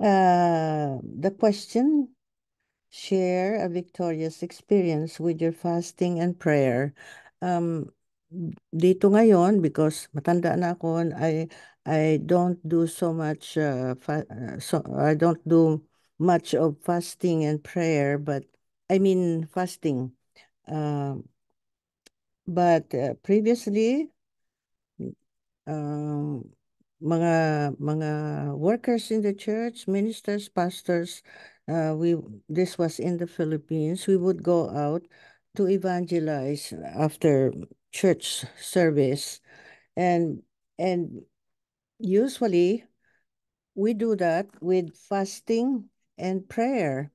uh, the question share a victorious experience with your fasting and prayer um dito ngayon because matanda na ako I I don't do so much uh, fa- uh, so I don't do much of fasting and prayer but I mean fasting uh, but uh, previously um, mga mga workers in the church ministers pastors uh, we this was in the Philippines we would go out to evangelize after church service. And, and usually we do that with fasting and prayer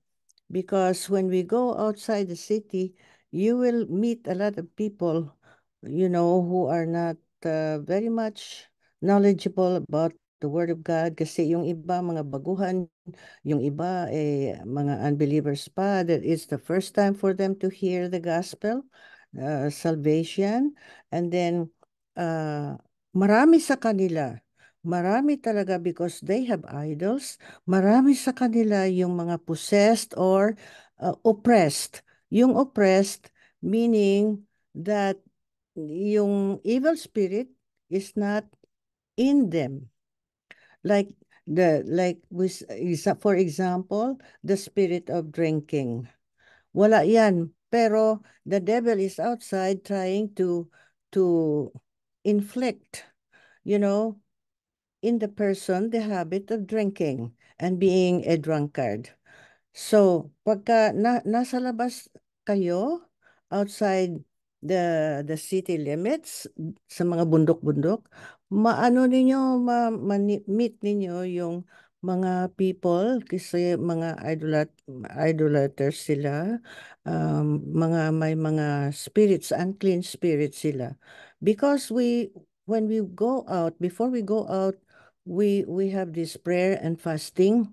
because when we go outside the city, you will meet a lot of people, you know, who are not uh, very much knowledgeable about the Word of God kasi yung iba mga baguhan, yung iba eh, mga unbelievers pa that it's the first time for them to hear the gospel. Uh, salvation. And then, uh, marami sa kanila, marami talaga because they have idols, marami sa kanila yung mga possessed or uh, oppressed. Yung oppressed, meaning that yung evil spirit is not in them. Like the like with for example, the spirit of drinking. Wala 'yan. Pero the devil is outside trying to to inflict, you know, in the person the habit of drinking and being a drunkard. So, pagka na, nasa labas kayo, outside the the city limits sa mga bundok-bundok, maano ninyo ma, ma meet ninyo yung mga people kasi mga idolat idolaters sila um, mga may mga spirits unclean spirits sila because we when we go out before we go out we we have this prayer and fasting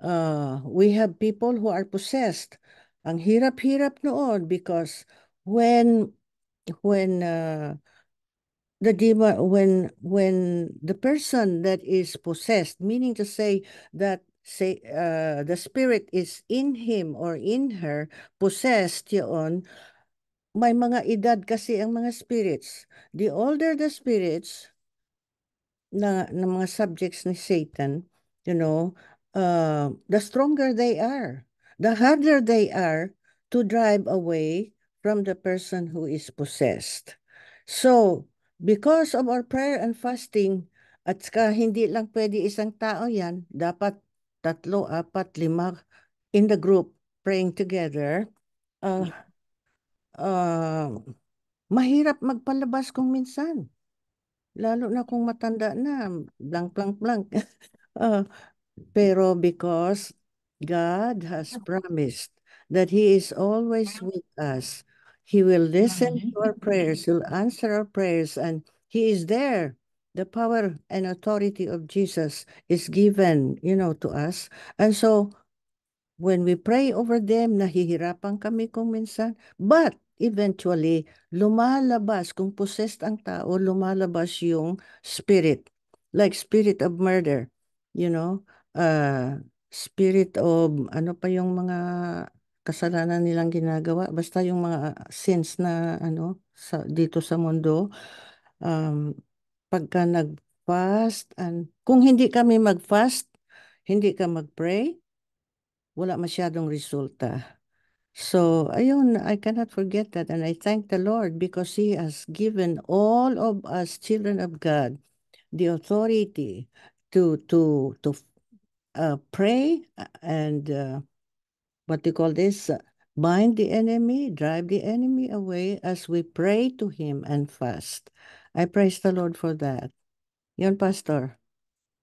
uh, we have people who are possessed ang hirap-hirap noon because when when uh, the demon when when the person that is possessed meaning to say that say uh, the spirit is in him or in her possessed yun may mga edad kasi ang mga spirits the older the spirits na, ng mga subjects ni Satan you know uh, the stronger they are the harder they are to drive away from the person who is possessed so Because of our prayer and fasting, at saka hindi lang pwede isang tao yan, dapat tatlo, apat, lima in the group praying together. Uh, uh, mahirap magpalabas kung minsan. Lalo na kung matanda na, blank, blank, blank. uh, pero because God has promised that He is always with us, He will listen Amen. to our prayers, He'll answer our prayers, and He is there. The power and authority of Jesus is given, you know, to us. And so, when we pray over them, nahihirapan kami kung minsan. But, eventually, lumalabas, kung possessed ang tao, lumalabas yung spirit. Like spirit of murder, you know, uh, spirit of, ano pa yung mga kasalanan nilang ginagawa basta yung mga ah, sins na ano sa dito sa mundo um, pagka nagfast and kung hindi kami magfast hindi ka magpray wala masyadong resulta so ayun I cannot forget that and I thank the Lord because he has given all of us children of God the authority to to to uh, pray and uh, what do you call this? Bind the enemy, drive the enemy away as we pray to him and fast. I praise the Lord for that. Your Pastor.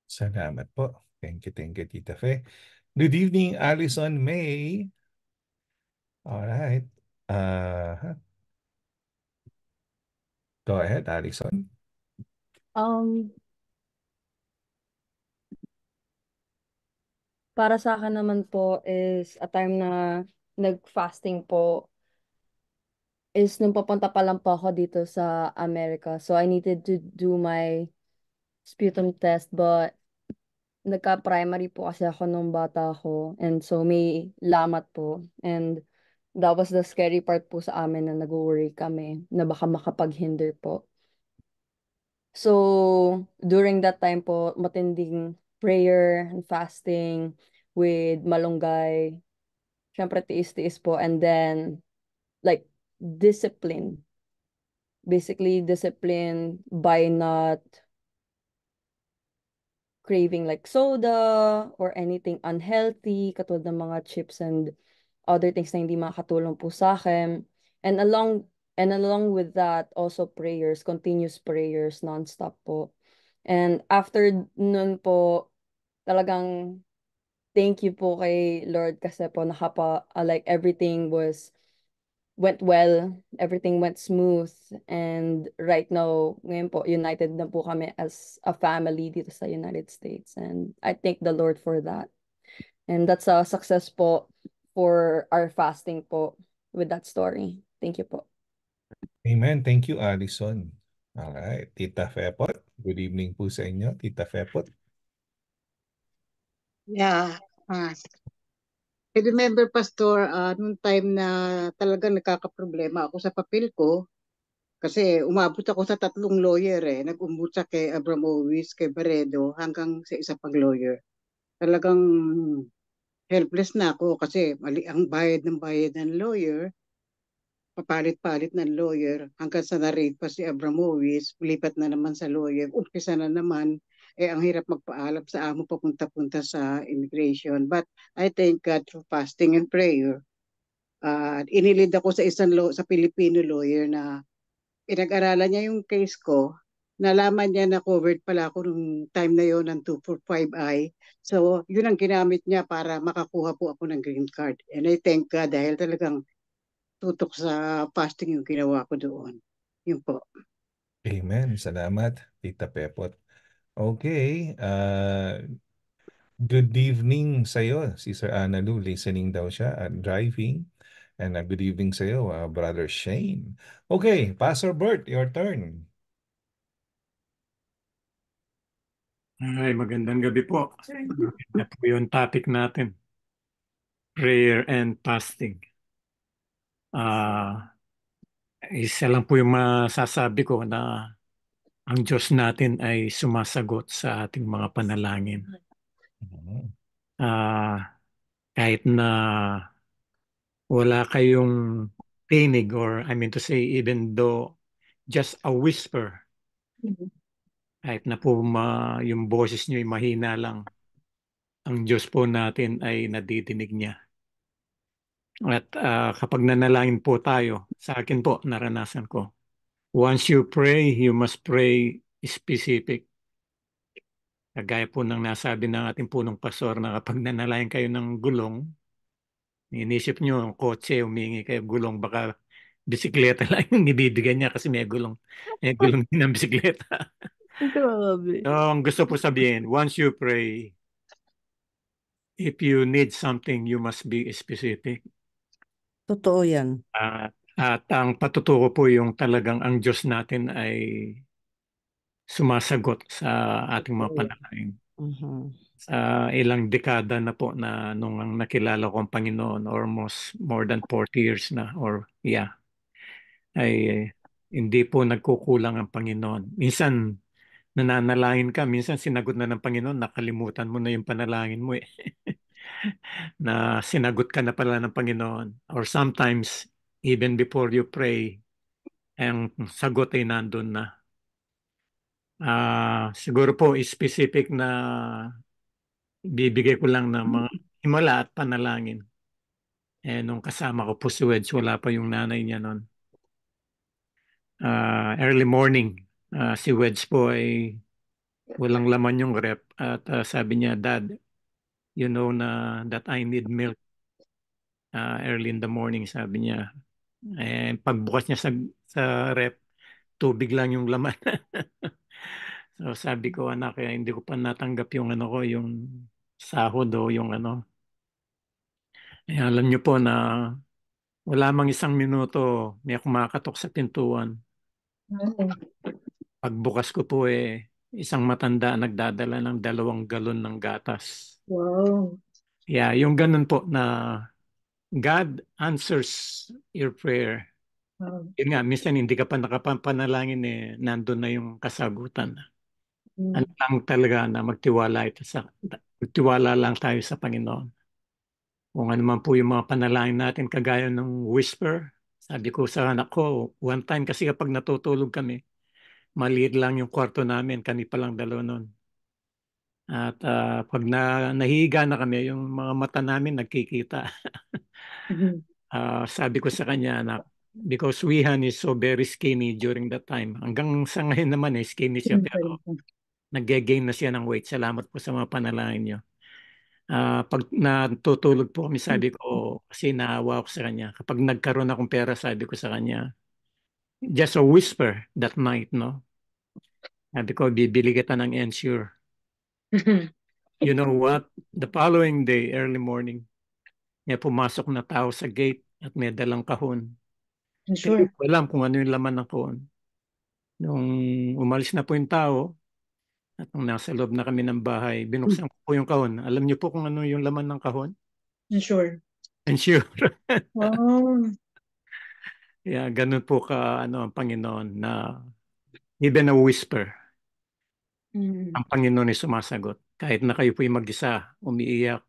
Salamat po. Thank you, thank you, Tita Fe. Good evening, Allison May. All right. Uh, Go ahead, Alison. Um, Para sa akin naman po is a time na nag-fasting po is nung papunta pa lang po ako dito sa America. So I needed to do my sputum test but nagka-primary po kasi ako nung bata ko and so may lamat po and that was the scary part po sa amin na nag-worry kami na baka makapag-hinder po. So, during that time po, matinding prayer and fasting with malunggay. Siyempre, tiis-tiis po. And then, like, discipline. Basically, discipline by not craving like soda or anything unhealthy, katulad ng mga chips and other things na hindi makatulong po sa akin. And along and along with that, also prayers, continuous prayers, non-stop po. And after nun po, talagang thank you po kay Lord kasi po nakapa, uh, like everything was, went well, everything went smooth, and right now, ngayon po, united na po kami as a family dito sa United States, and I thank the Lord for that. And that's a success po for our fasting po with that story. Thank you po. Amen. Thank you, Allison. All right. Tita Fepot, good evening po sa inyo, Tita Fepot. Yeah. Ah. I remember, Pastor, ah, nung time na talagang nagkakaproblema ako sa papel ko, kasi umabot ako sa tatlong lawyer eh. Nag-umbot sa kay Abramowitz, kay Barredo, hanggang sa isa pang lawyer. Talagang helpless na ako kasi mali ang bayad ng bayad ng lawyer, papalit-palit ng lawyer, hanggang sa na-rate pa si Abramowitz, lipat na naman sa lawyer, umpisa na naman, eh ang hirap magpaalam sa amo papunta-punta sa immigration. But I thank God through fasting and prayer. Uh, inilid ako sa isang law, sa Filipino lawyer na pinag-aralan niya yung case ko. Nalaman niya na covered pala ako nung time na yon ng 245I. So yun ang ginamit niya para makakuha po ako ng green card. And I thank God dahil talagang tutok sa fasting yung ginawa ko doon. Yun po. Amen. Salamat, Tita Pepot. Okay. Uh, good evening sa iyo, si Sir Ana Listening daw siya at driving. And a uh, good evening sa iyo, uh, Brother Shane. Okay, Pastor Bert, your turn. Ay, magandang gabi po. Na po yung topic natin. Prayer and fasting. Uh, isa lang po yung masasabi ko na ang Diyos natin ay sumasagot sa ating mga panalangin. Uh, kahit na wala kayong tinig or I mean to say even though just a whisper, mm-hmm. kahit na po ma, yung boses niyo ay mahina lang, ang Diyos po natin ay nadidinig niya. At uh, kapag nanalangin po tayo, sa akin po naranasan ko, Once you pray, you must pray specific. Kagaya po ng nasabi ng ating punong pastor na kapag nanalayan kayo ng gulong, inisip nyo, ang kotse, humingi kayo gulong, baka bisikleta lang yung ibibigay niya kasi may gulong. May gulong din ang bisikleta. Grabe. so, ang gusto po sabihin, once you pray, if you need something, you must be specific. Totoo yan. At at ang patuturo po yung talagang ang Diyos natin ay sumasagot sa ating mga panalangin. Mm-hmm. mm-hmm. ilang dekada na po na nung ang nakilala ko ang Panginoon or more than 40 years na or yeah, ay hindi po nagkukulang ang Panginoon. Minsan nananalangin ka, minsan sinagot na ng Panginoon, nakalimutan mo na yung panalangin mo eh. na sinagot ka na pala ng Panginoon. Or sometimes even before you pray, ang sagot ay nandun na. Uh, siguro po specific na bibigay ko lang ng mga himala mm. at panalangin. Eh, nung kasama ko po si Wedge, wala pa yung nanay niya noon. Uh, ah, early morning, uh, si Wedge po ay walang laman yung rep at uh, sabi niya, Dad, you know na that I need milk uh, early in the morning, sabi niya. Eh, pagbukas niya sa, sa rep, tubig lang yung laman. so sabi ko, anak, eh, hindi ko pa natanggap yung ano ko, yung sahod o yung ano. Eh, alam niyo po na wala mang isang minuto, may kumakatok sa pintuan. Mm-hmm. Pagbukas ko po eh, isang matanda nagdadala ng dalawang galon ng gatas. Wow. Yeah, yung ganun po na God answers your prayer. Oh. Yun nga, minsan hindi ka pa nakapanalangin eh, nandun na yung kasagutan. Mm. Ano lang talaga na magtiwala ito sa, magtiwala lang tayo sa Panginoon. Kung ano man po yung mga panalangin natin, kagaya ng whisper, sabi ko sa anak ko, one time kasi kapag natutulog kami, maliit lang yung kwarto namin, kami pa lang dalawa noon. At, ah, 'pag na nahihiga na kami yung mga mata namin nagkikita. Mhm. Ah, sabi ko sa kanya anak, because Wihan is so very skinny during that time. Hanggang sa ngayon naman, eh, skinny siya pero siya. nagge-gain na siya ng weight. Salamat po sa mga panalangin niyo. Ah, 'pag natutulog po kami sabi ko kasi naawa ako sa kanya kapag nagkaroon akong pera sabi ko sa kanya, just a whisper that night 'no. Sabi ko, "Bibili kita ng Ensure." Mm-hmm. you know what? The following day, early morning, may pumasok na tao sa gate at may dalang kahon. I'm sure. Hindi alam kung ano yung laman ng kahon. Nung umalis na po yung tao, at nung nasa loob na kami ng bahay, binuksan ko po yung kahon. Alam niyo po kung ano yung laman ng kahon? I'm sure. I'm sure. wow. Yeah, ganun po ka ano ang Panginoon na even a whisper Mm. Ang Panginoon ay sumasagot. Kahit na kayo po'y mag-isa, umiiyak,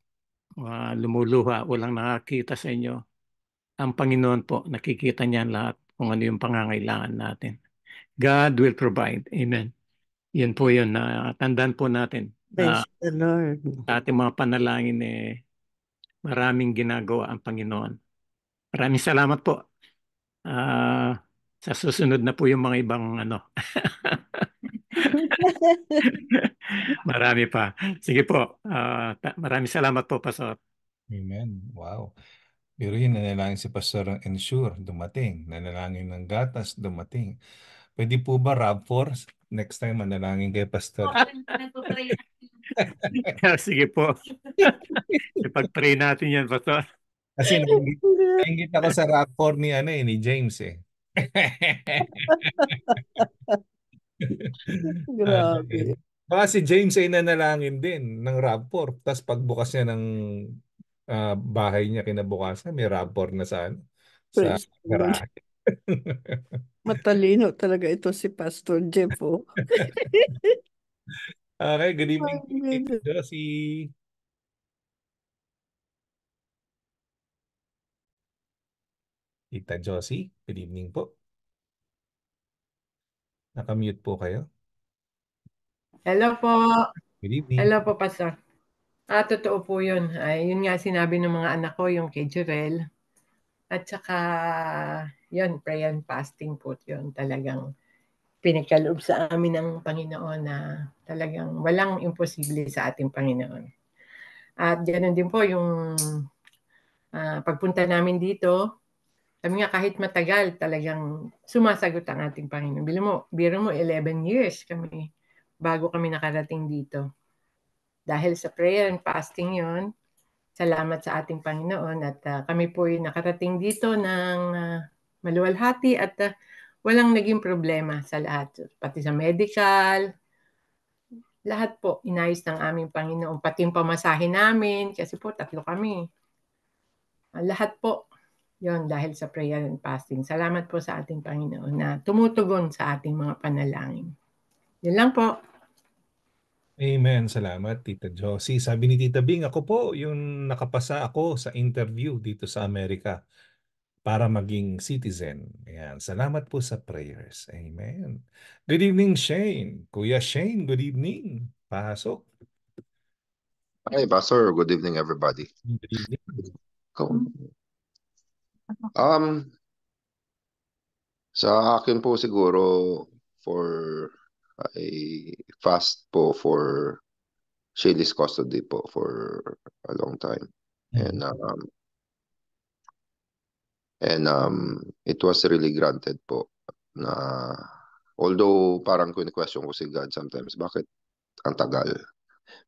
uh, lumuluha, walang nakakita sa inyo, ang Panginoon po, nakikita niya lahat kung ano yung pangangailangan natin. God will provide. Amen. Yan po yun. Uh, tandaan po natin. Praise uh, the Lord. Sa ating mga panalangin, eh, maraming ginagawa ang Panginoon. Maraming salamat po. Uh, sa susunod na po yung mga ibang ano. marami pa. Sige po. Uh, ta- maraming salamat po, Pastor. Amen. Wow. Biruin, nanalangin si Pastor ang Ensure, dumating. Nanalangin ng gatas, dumating. Pwede po ba RAV4? Next time, manalangin kay Pastor. Sige po. Ipag-pray natin yan, Pastor. Kasi nanggit, nanggit ako sa RAV4 ni, ano, eh, ni James eh. Grabe. Uh, baka si James ay nanalangin din ng rapport. Tapos pagbukas niya ng uh, bahay niya kinabukasan, may rapport na sa, ano, sa garahe. Matalino talaga ito si Pastor Jeff. Oh. okay, good evening. Hi, si Tita Josie, good evening po. Nakamute po kayo. Hello po. Good evening. Hello po, Pastor. Ah, totoo po yun. Ay, yun nga sinabi ng mga anak ko, yung kay Jerel. At saka, yun, prayer and fasting po yun. Talagang pinagkaloob sa amin ng Panginoon na talagang walang imposible sa ating Panginoon. At ganoon din po yung uh, pagpunta namin dito, sabi nga, kahit matagal talagang sumasagot ang ating Panginoon. Bilang mo, biro mo, 11 years kami bago kami nakarating dito. Dahil sa prayer and fasting yon salamat sa ating Panginoon at uh, kami po ay nakarating dito ng uh, maluwalhati at uh, walang naging problema sa lahat. Pati sa medical, lahat po inayos ng aming Panginoon. Pati yung pamasahin namin, kasi po tatlo kami. Lahat po yon dahil sa prayer and fasting. Salamat po sa ating Panginoon na tumutugon sa ating mga panalangin. Yan lang po. Amen. Salamat, Tita Josie. Sabi ni Tita Bing, ako po yung nakapasa ako sa interview dito sa Amerika para maging citizen. Ayan. Salamat po sa prayers. Amen. Good evening, Shane. Kuya Shane, good evening. Pasok. Hi, Pastor. Good evening, everybody. Good evening. Cool. Um, sa akin po siguro for I fast po for Shaylee's custody po for a long time. And mm-hmm. um, and um, it was really granted po na although parang question ko si God sometimes, bakit ang tagal?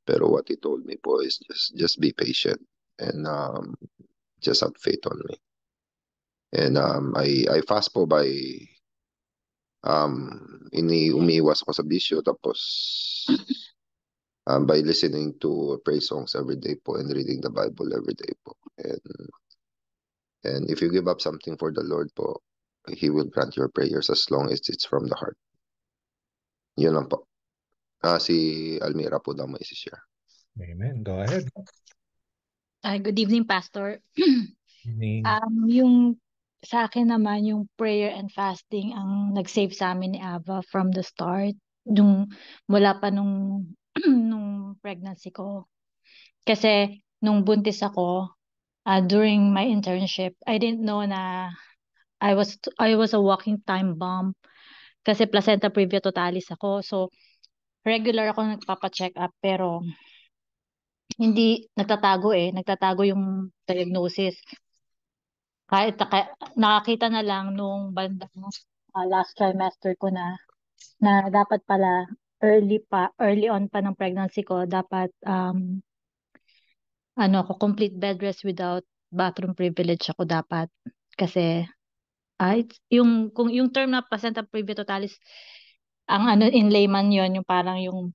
Pero what he told me po is just just be patient and um, just have faith on me. And um, I, I fast po by um, ini umiiwas ko sa bisyo tapos um, by listening to praise songs every day po and reading the Bible every day po. And, and if you give up something for the Lord po, He will grant your prayers as long as it's from the heart. Yun lang po. Ah, si Almira po daw may share. Amen. Go ahead. Uh, good evening, Pastor. evening. Um, yung sa akin naman yung prayer and fasting ang nag-save sa amin ni Ava from the start nung mula pa nung nung pregnancy ko. Kasi nung buntis ako uh, during my internship, I didn't know na I was I was a walking time bomb kasi placenta previa totalis ako. So regular ako nagpapa-check up pero hindi nagtatago eh, nagtatago yung diagnosis. Kahit naka, nakakita na lang nung bandang uh, ah, last trimester ko na na dapat pala early pa early on pa ng pregnancy ko dapat um ano ko complete bed rest without bathroom privilege ako dapat kasi ay uh, yung kung yung term na placenta previa totalis ang ano in layman yon yung parang yung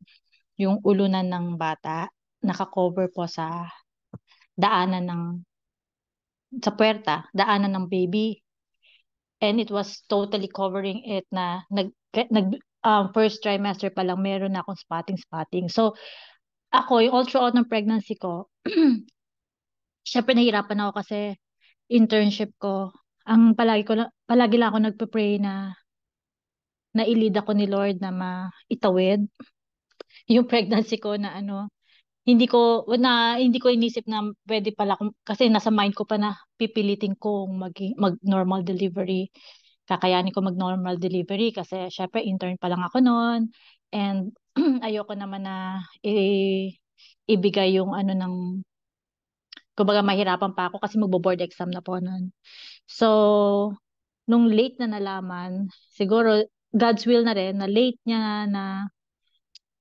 yung ulunan ng bata naka-cover po sa daanan ng sa puerta, daanan ng baby. And it was totally covering it na nag, nag um, first trimester pa lang meron na akong spotting-spotting. So, ako, yung all throughout ng pregnancy ko, syempre nahirapan ako kasi internship ko, ang palagi ko na, palagi lang ako nagpe-pray na nailid ako ni Lord na maitawid yung pregnancy ko na ano hindi ko na hindi ko inisip na pwede pala kasi nasa mind ko pa na pipilitin kong mag mag normal delivery kakayanin ko mag normal delivery kasi syempre intern pa lang ako noon and ayoko naman na i- ibigay yung ano ng kumbaga mahirapan pa ako kasi magbo-board exam na po noon. So nung late na nalaman, siguro God's will na rin na late niya na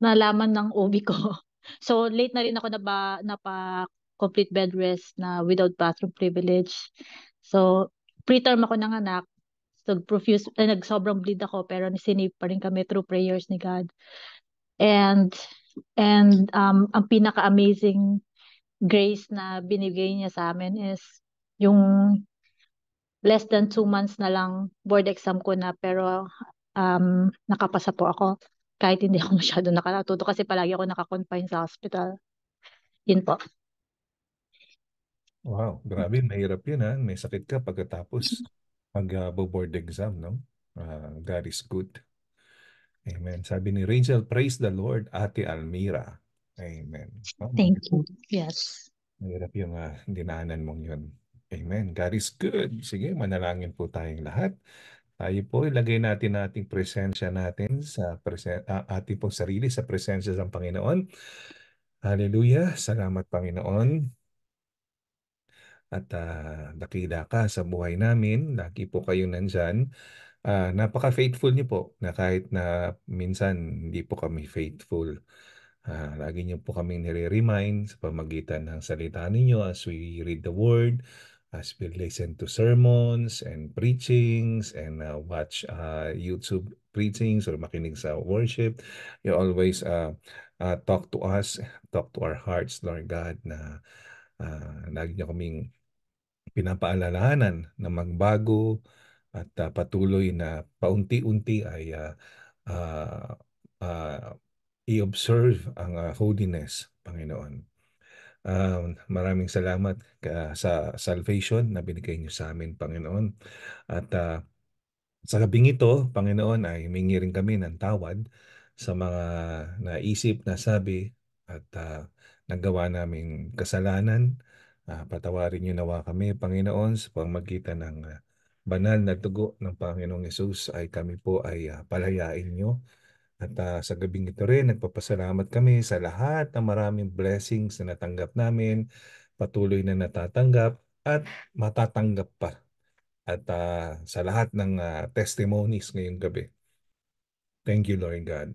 nalaman ng OB ko So late na rin ako na ba napa complete bed rest na without bathroom privilege. So preterm ako ng anak. So profuse eh, nag bleed ako pero sinave pa rin kami through prayers ni God. And and um ang pinaka amazing grace na binigay niya sa amin is yung less than two months na lang board exam ko na pero um, nakapasa po ako kahit hindi ako masyado nakatuto kasi palagi ako nakakonfine sa hospital. Yun po. Wow, grabe, mahirap yun ha. May sakit ka pagkatapos mag-board ah, exam, no? Uh, ah, that is good. Amen. Sabi ni Rachel, praise the Lord, Ate Almira. Amen. Oh, Thank you. Yes. Mahirap yung uh, ah, dinanan mong yun. Amen. God is good. Sige, manalangin po tayong lahat. Tayo po, ilagay natin ating presensya natin sa presen uh, ating pong sarili sa presensya ng Panginoon. Hallelujah. Salamat Panginoon. At uh, ah, dakila ka sa buhay namin. Lagi po kayong nandyan. Uh, napaka-faithful niyo po na kahit na minsan hindi po kami faithful. Uh, lagi niyo po kami nire-remind sa pamagitan ng salita ninyo as we read the Word, As we listen to sermons and preachings and uh, watch uh, YouTube preachings or makinig sa worship, you always uh, uh, talk to us, talk to our hearts, Lord God, na uh, lagi niyo kaming pinapaalalahanan na magbago at uh, patuloy na paunti-unti ay uh, uh, uh, i-observe ang uh, holiness, Panginoon. Uh, maraming salamat uh, sa salvation na binigay niyo sa amin, Panginoon. At uh, sa gabing ito, Panginoon, ay humingi rin kami ng tawad sa mga naisip, na sabi at uh, nagawa namin kasalanan. Uh, patawarin niyo nawa kami, Panginoon, sa pamagitan ng uh, banal na dugo ng Panginoong Yesus ay kami po ay uh, palayain niyo at uh, sa gabing ito rin, nagpapasalamat kami sa lahat ng maraming blessings na natanggap namin, patuloy na natatanggap at matatanggap pa. At uh, sa lahat ng uh, testimonies ngayong gabi. Thank you, Lord God.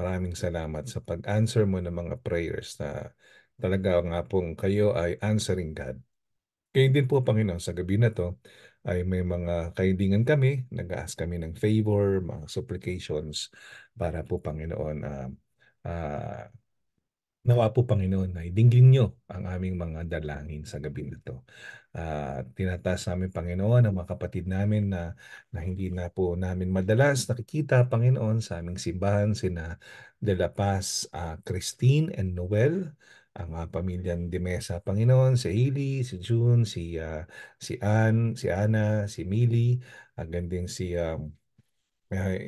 Maraming salamat sa pag-answer mo ng mga prayers na talaga nga pong kayo ay answering God. Kayo din po, Panginoon, sa gabi na to, ay may mga kaidingan kami, nag-aas kami ng favor, mga supplications para po Panginoon uh, uh, Nawa po Panginoon na idinggin nyo ang aming mga dalangin sa gabi na ito. Uh, tinataas namin Panginoon ang mga kapatid namin na, na hindi na po namin madalas nakikita Panginoon sa aming simbahan sina De La Paz, uh, Christine and Noel ang uh, pamilyang De Mesa Panginoon, si Hailey, si June, si uh, si Ann, si Ana, si Millie, hanggang din si um,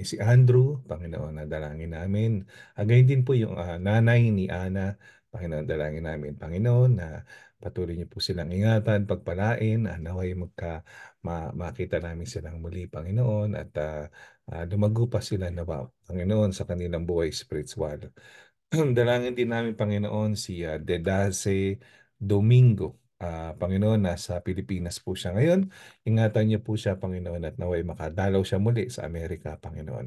si Andrew, Panginoon, na dalangin namin. Hanggang din po yung uh, nanay ni Ana, Panginoon, dalangin namin. Panginoon, na patuloy niyo po silang ingatan, pagpalain, uh, naway magka, ma, makita namin silang muli, Panginoon, at uh, uh, lumago sila na wow, Panginoon, sa kanilang buhay spiritual. Dalangin din namin, Panginoon, si uh, Dedase Domingo. Uh, Panginoon, nasa Pilipinas po siya ngayon. Ingatan niyo po siya, Panginoon, at naway makadalaw siya muli sa Amerika, Panginoon.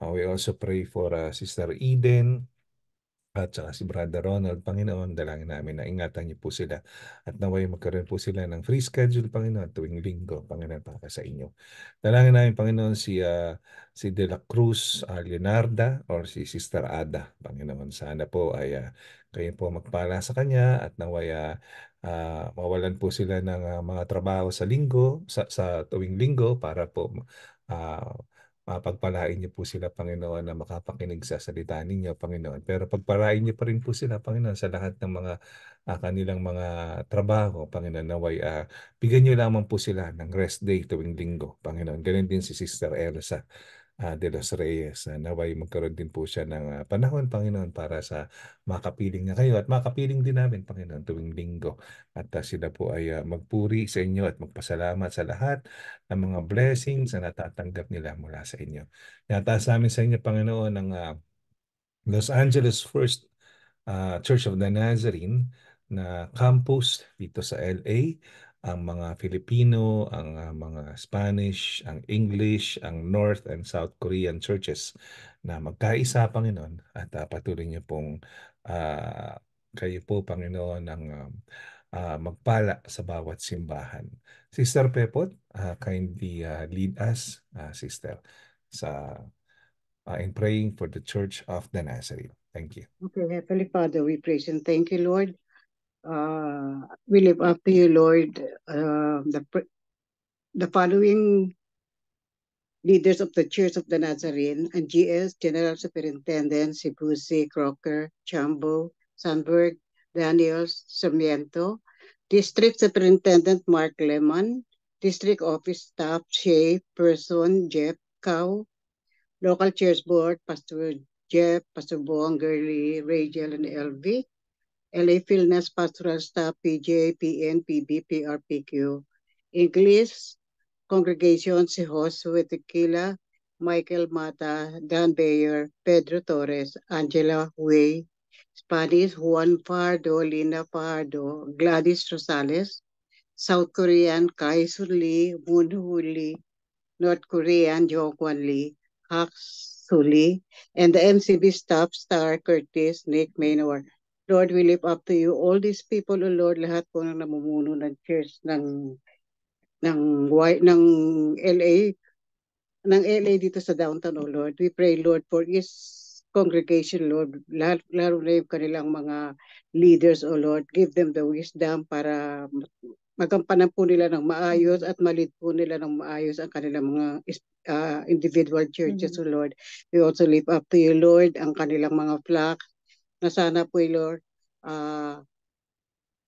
Uh, we also pray for uh, Sister Eden, at saka si Brother Ronald, Panginoon, dalangin namin na ingatan niyo po sila at naway magkaroon po sila ng free schedule, Panginoon, tuwing linggo, Panginoon, para sa inyo. Dalangin namin, Panginoon, si, uh, si De La Cruz uh, Leonarda or si Sister Ada, Panginoon. Sana po ay uh, kayo po magpala sa kanya at naway uh, mawalan po sila ng uh, mga trabaho sa linggo, sa, sa tuwing linggo para po uh, Mapagpalain niyo po sila, Panginoon, na makapakinig sa salita ninyo, Panginoon. Pero pagpalain niyo pa rin po sila, Panginoon, sa lahat ng mga uh, kanilang mga trabaho, Panginoon. Naway, uh, bigyan niyo lamang po sila ng rest day tuwing linggo, Panginoon. Ganun din si Sister Elsa uh, De Los Reyes. Uh, naway magkaroon din po siya ng uh, panahon, Panginoon, para sa makapiling na kayo at makapiling din namin, Panginoon, tuwing linggo. At uh, sila po ay uh, magpuri sa inyo at magpasalamat sa lahat ng mga blessings na natatanggap nila mula sa inyo. Nataas namin sa inyo, Panginoon, ang uh, Los Angeles First uh, Church of the Nazarene na campus dito sa LA ang mga Filipino, ang uh, mga Spanish, ang English, ang North and South Korean churches na magkaisa, Panginoon, at uh, patuloy niyo pong uh, kayo po, Panginoon, ang um, uh, magpala sa bawat simbahan. Sister Pepot, uh, kindly uh, lead us, uh, Sister, sa uh, in praying for the Church of the Nazarene. Thank you. Okay, Heavenly Father, we praise and thank you, Lord, uh, we live up to you, Lord, uh, the, the following leaders of the Church of the Nazarene and GS, General Superintendent, Sibusi, Crocker, Chambo, Sandberg, Daniels, Sarmiento, District Superintendent Mark Lemon, District Office Staff Shea, Person, Jeff Cow, Local Church Board, Pastor Jeff, Pastor Bong, Gurley, Rachel, and LV, LA Philness Pastoral Staff, PJ PN, PB, PRPQ. English, Congregation si Josue Tequila, Michael Mata, Dan Bayer, Pedro Torres, Angela Way, Spanish, Juan Pardo, Lina Pardo, Gladys Rosales, South Korean, Kai Sun Lee, Moon Hoo Lee, North Korean, Kwon Lee, Hak Suli, and the MCB staff star Curtis Nick Maynor. Lord, we lift up to you all these people, O Lord, lahat po ng namumuno ng church ng ng ng LA ng LA dito sa downtown, O Lord. We pray, Lord, for his congregation, Lord, lalo, lalo na yung kanilang mga leaders, O Lord. Give them the wisdom para magampanan po nila ng maayos at malid po nila ng maayos ang kanilang mga uh, individual churches, mm-hmm. O Lord. We also lift up to you, Lord, ang kanilang mga flock, na sana po, eh, Lord, uh,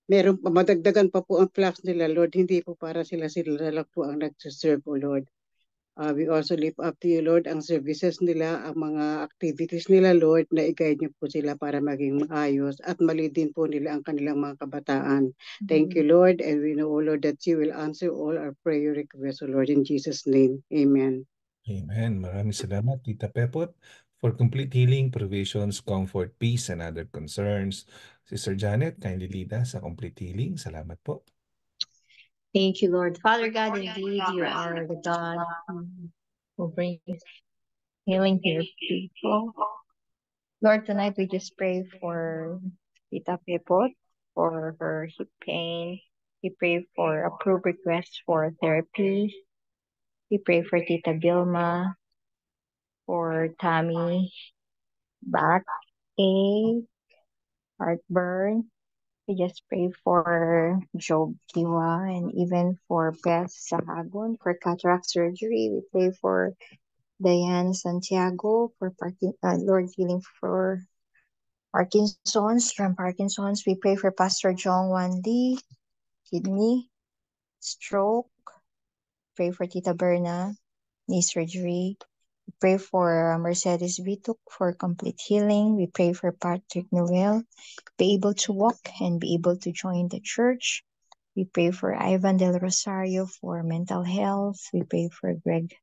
meron madagdagan pa po ang flocks nila, Lord. Hindi po para sila sila na po ang nagsiserve, po, oh, Lord. Uh, we also lift up to you, Lord, ang services nila, ang mga activities nila, Lord, na i-guide niyo po sila para maging maayos at mali din po nila ang kanilang mga kabataan. Mm-hmm. Thank you, mm-hmm. Lord, and we know, oh, Lord, that you will answer all our prayer requests, oh, Lord, in Jesus' name. Amen. Amen. Maraming salamat, Tita Pepot for complete healing, provisions, comfort, peace, and other concerns. Sister Janet, kindly lead us sa complete healing. Salamat po. Thank you, Lord. Father God, indeed, you are the God who brings healing to your people. Lord, tonight we just pray for Tita Pepot, for her hip pain. We pray for approved requests for therapy. We pray for Tita Vilma, for tummy, ache, heartburn. We just pray for Job Kiwa and even for Beth Sahagun for cataract surgery. We pray for Diane Santiago for parking, uh, Lord healing for Parkinson's, from Parkinson's. We pray for Pastor John Wan Lee, kidney, stroke. Pray for Tita Berna, knee surgery. We pray for uh, Mercedes Vituk for complete healing. We pray for Patrick Noel, be able to walk and be able to join the church. We pray for Ivan Del Rosario for mental health. We pray for Greg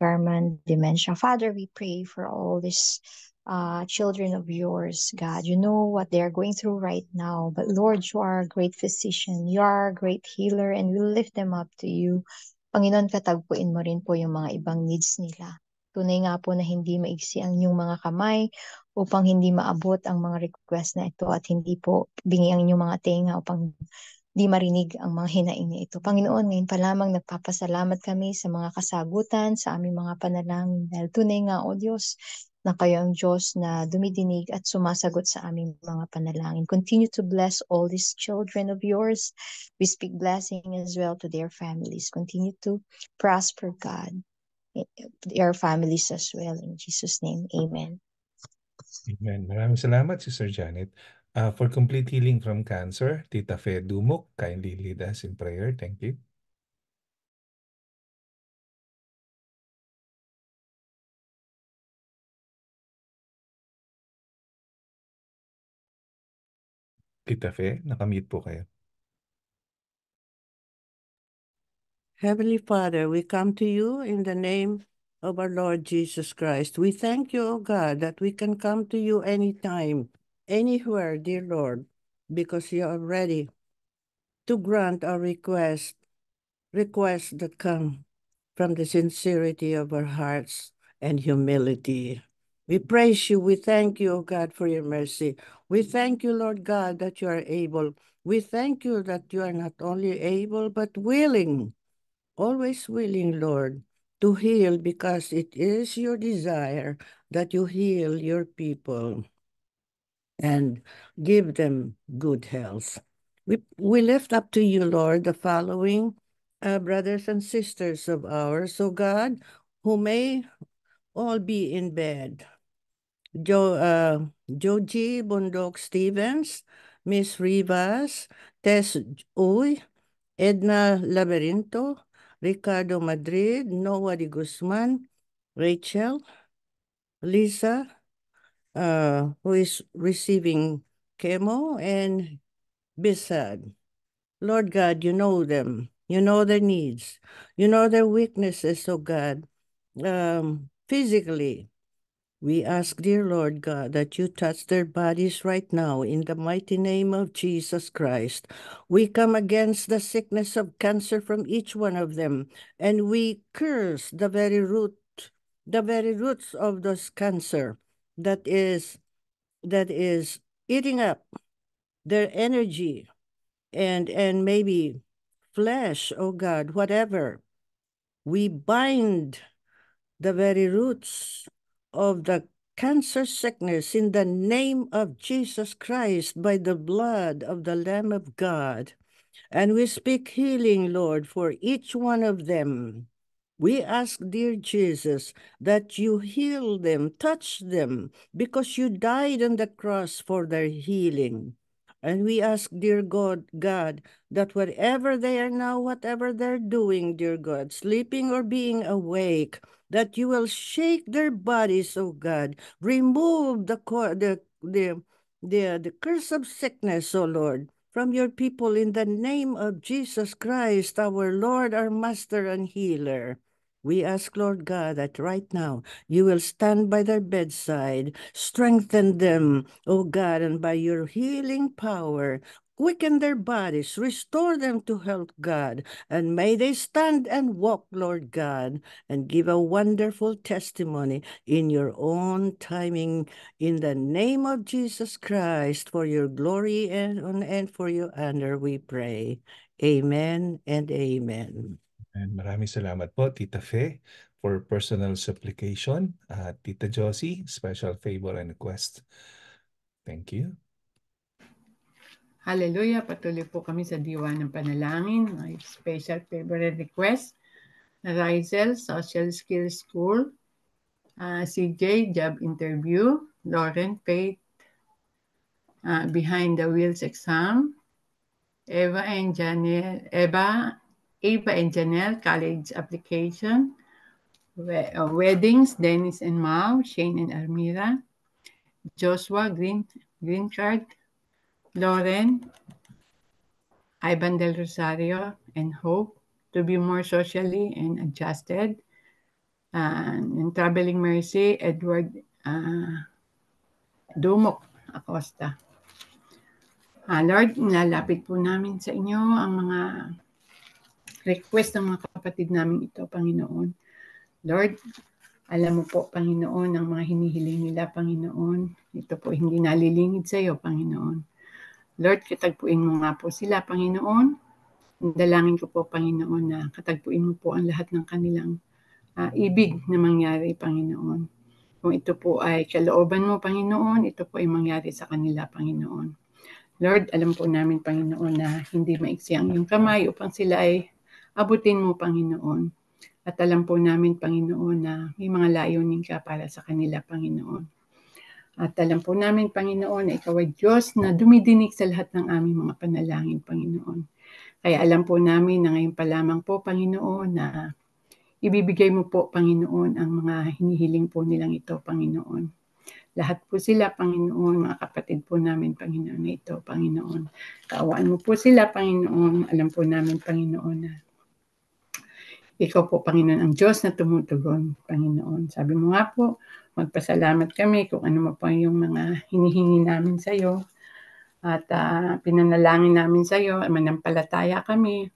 Garman, dementia. Father, we pray for all these uh, children of yours, God. You know what they are going through right now, but Lord, you are a great physician. You are a great healer, and we lift them up to you. Panginoon, katagpuin mo rin po yung mga ibang needs nila. Tunay nga po na hindi maigsi ang inyong mga kamay upang hindi maabot ang mga request na ito at hindi po bingi ang inyong mga tenga upang di marinig ang mga hinaing na ito. Panginoon, ngayon pa lamang nagpapasalamat kami sa mga kasagutan, sa aming mga panalangin dahil tunay nga, O Diyos, na kayo ang Diyos na dumidinig at sumasagot sa aming mga panalangin. Continue to bless all these children of yours. We speak blessing as well to their families. Continue to prosper, God their families as well. In Jesus' name, Amen. Amen. Maraming salamat, Sister Janet. Uh, for complete healing from cancer, Tita Fe Dumok, kindly lead us in prayer. Thank you. Tita Fe, nakamute po kayo. Heavenly Father, we come to you in the name of our Lord Jesus Christ. We thank you, O God, that we can come to you anytime, anywhere, dear Lord, because you are ready to grant our request, requests that come from the sincerity of our hearts and humility. We praise you. We thank you, O God, for your mercy. We thank you, Lord God, that you are able. We thank you that you are not only able, but willing always willing, Lord, to heal because it is your desire that you heal your people and give them good health. We, we lift up to you, Lord, the following uh, brothers and sisters of ours, O oh God, who may all be in bed. Jo, uh, Joji Bondok Stevens, Miss Rivas, Tess Uy, Edna Laberinto, Ricardo Madrid, Noah de Guzman, Rachel, Lisa, uh, who is receiving chemo, and Bisad. Lord God, you know them. You know their needs. You know their weaknesses, oh God, um, physically, we ask, dear Lord God, that you touch their bodies right now in the mighty name of Jesus Christ. We come against the sickness of cancer from each one of them, and we curse the very root, the very roots of this cancer that is that is eating up their energy and and maybe flesh, oh God, whatever. We bind the very roots of the cancer sickness in the name of Jesus Christ by the blood of the Lamb of God. And we speak healing, Lord, for each one of them. We ask, dear Jesus, that you heal them, touch them, because you died on the cross for their healing. And we ask, dear God, God, that wherever they are now, whatever they're doing, dear God, sleeping or being awake, that you will shake their bodies, O God. Remove the, the, the, the, the curse of sickness, O Lord, from your people in the name of Jesus Christ, our Lord, our Master and Healer. We ask, Lord God, that right now you will stand by their bedside, strengthen them, O God, and by your healing power, quicken their bodies, restore them to health, God, and may they stand and walk, Lord God, and give a wonderful testimony in your own timing, in the name of Jesus Christ, for your glory and, and for your honor, we pray. Amen and amen. And maraming salamat po, Tita Fe, for personal supplication. Uh, Tita Josie, special favor and request. Thank you. Hallelujah. Patuloy po kami sa diwa ng panalangin. My special favorite request. Rizel Social Skills School. Uh, ah, CJ Job Interview. Lauren Faith uh, Behind the Wheels Exam. Eva and Janelle, Eva, Eva and Janelle College Application. We, uh, weddings, Dennis and Mao, Shane and Armira. Joshua Green, Green Card, Lauren, Ivan del Rosario, and Hope to be more socially and adjusted. Um, and Traveling Mercy, Edward uh, Dumok Acosta. Uh, Lord, nilalapit po namin sa inyo ang mga request ng mga kapatid namin ito, Panginoon. Lord, alam mo po, Panginoon, ang mga hinihiling nila, Panginoon. Ito po hindi nalilingid sa iyo, Panginoon. Lord, katagpuin mo nga po sila, Panginoon. Dalangin ko po, Panginoon, na katagpuin mo po ang lahat ng kanilang uh, ibig na mangyari, Panginoon. Kung ito po ay kalooban mo, Panginoon, ito po ay mangyari sa kanila, Panginoon. Lord, alam po namin, Panginoon, na hindi maiksi ang iyong kamay upang sila ay abutin mo, Panginoon. At alam po namin, Panginoon, na may mga layunin ka para sa kanila, Panginoon. At alam po namin, Panginoon, na Ikaw ay Diyos na dumidinig sa lahat ng aming mga panalangin, Panginoon. Kaya alam po namin na ngayon pa lamang po, Panginoon, na ibibigay mo po, Panginoon, ang mga hinihiling po nilang ito, Panginoon. Lahat po sila, Panginoon, mga kapatid po namin, Panginoon, na ito, Panginoon. Kaawaan mo po sila, Panginoon. Alam po namin, Panginoon, na ikaw po, Panginoon, ang Diyos na tumutugon, Panginoon. Sabi mo nga po, magpasalamat kami kung ano mo pa yung mga hinihingi namin sa iyo. At uh, pinanalangin namin sa iyo, manampalataya kami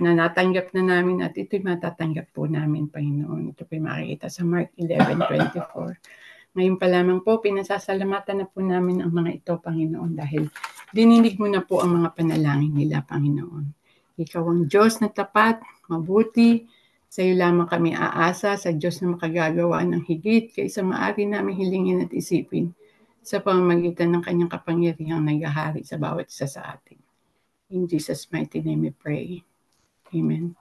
na natanggap na namin at ito'y matatanggap po namin, Panginoon. Ito po'y makikita sa Mark 11.24. Ngayon pa lamang po, pinasasalamatan na po namin ang mga ito, Panginoon, dahil dininig mo na po ang mga panalangin nila, Panginoon. Ikaw ang Diyos na tapat, mabuti, sa iyo lamang kami aasa sa Diyos na makagagawa ng higit kaysa maari namin hilingin at isipin sa pamamagitan ng kanyang kapangyarihang nagahari sa bawat isa sa atin. In Jesus' mighty name we pray. Amen.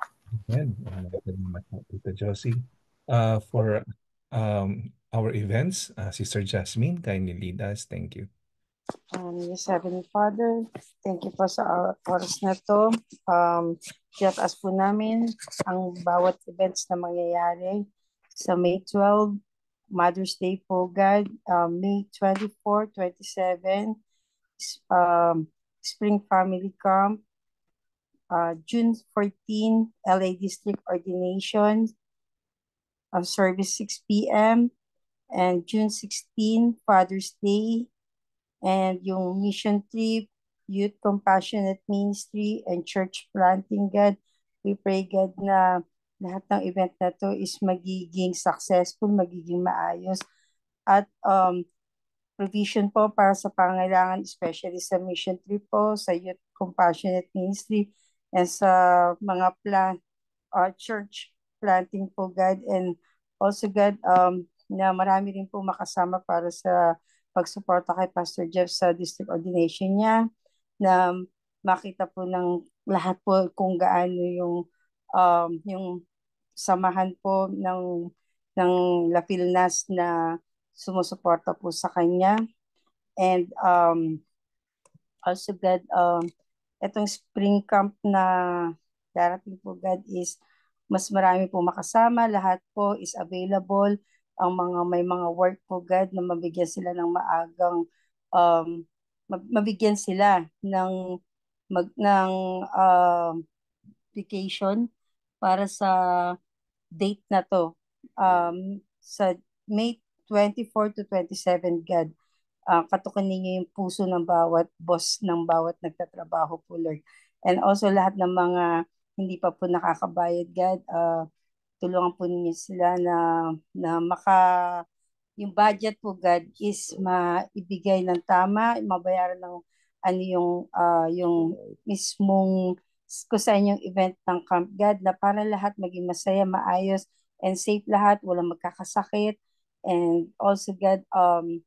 Amen. Uh, thank you Josie. Uh, for um, our events, uh, Sister Jasmine kindly lead us. Thank you. Um, yes, Heavenly Father, thank you po sa uh, oras na to. Um, Tiyataas po namin ang bawat events na mangyayari sa May 12, Mother's Day po, God. Um, May 24, 27, um, Spring Family Camp. Uh, June 14, LA District Ordination. Uh, service 6 p.m. And June 16, Father's Day and yung mission trip, youth compassionate ministry, and church planting, God. We pray, God, na lahat ng event na to is magiging successful, magiging maayos. At um, provision po para sa pangailangan, especially sa mission trip po, sa youth compassionate ministry, and sa mga plant, uh, church planting po, God. And also, God, um, na marami rin po makasama para sa pagsuporta kay Pastor Jeff sa district ordination niya na makita po ng lahat po kung gaano yung um, yung samahan po ng ng La Filnas na sumusuporta po sa kanya and um, also God um, etong spring camp na darating po God is mas marami po makasama lahat po is available ang mga may mga work po God na mabigyan sila ng maagang um, mabigyan sila ng mag ng uh, um, vacation para sa date na to um, sa May 24 to 27 God uh, katukan ninyo yung puso ng bawat boss ng bawat nagtatrabaho po Lord and also lahat ng mga hindi pa po nakakabayad God uh, tulungan po ninyo sila na, na maka, yung budget po God is maibigay ng tama, mabayaran ng ano yung, uh, yung mismong ko yung event ng Camp God na para lahat maging masaya, maayos, and safe lahat, walang magkakasakit, and also God, um,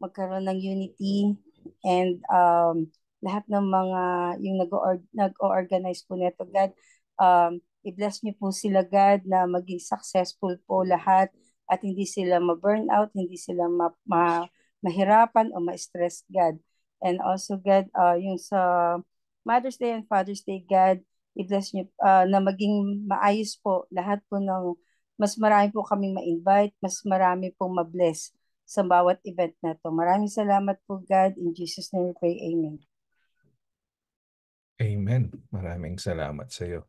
magkaroon ng unity, and um, lahat ng mga, yung nag-organize po nito God, um, I-bless niyo po sila God na maging successful po lahat at hindi sila ma-burn out, hindi sila ma- ma- mahirapan o ma-stress God. And also God, uh, yung sa Mother's Day and Father's Day God, i-bless niyo uh, na maging maayos po lahat po ng mas marami po kaming ma-invite, mas marami pong ma-bless sa bawat event na to. Maraming salamat po God. In Jesus name we pray. Amen. Amen. Maraming salamat sa iyo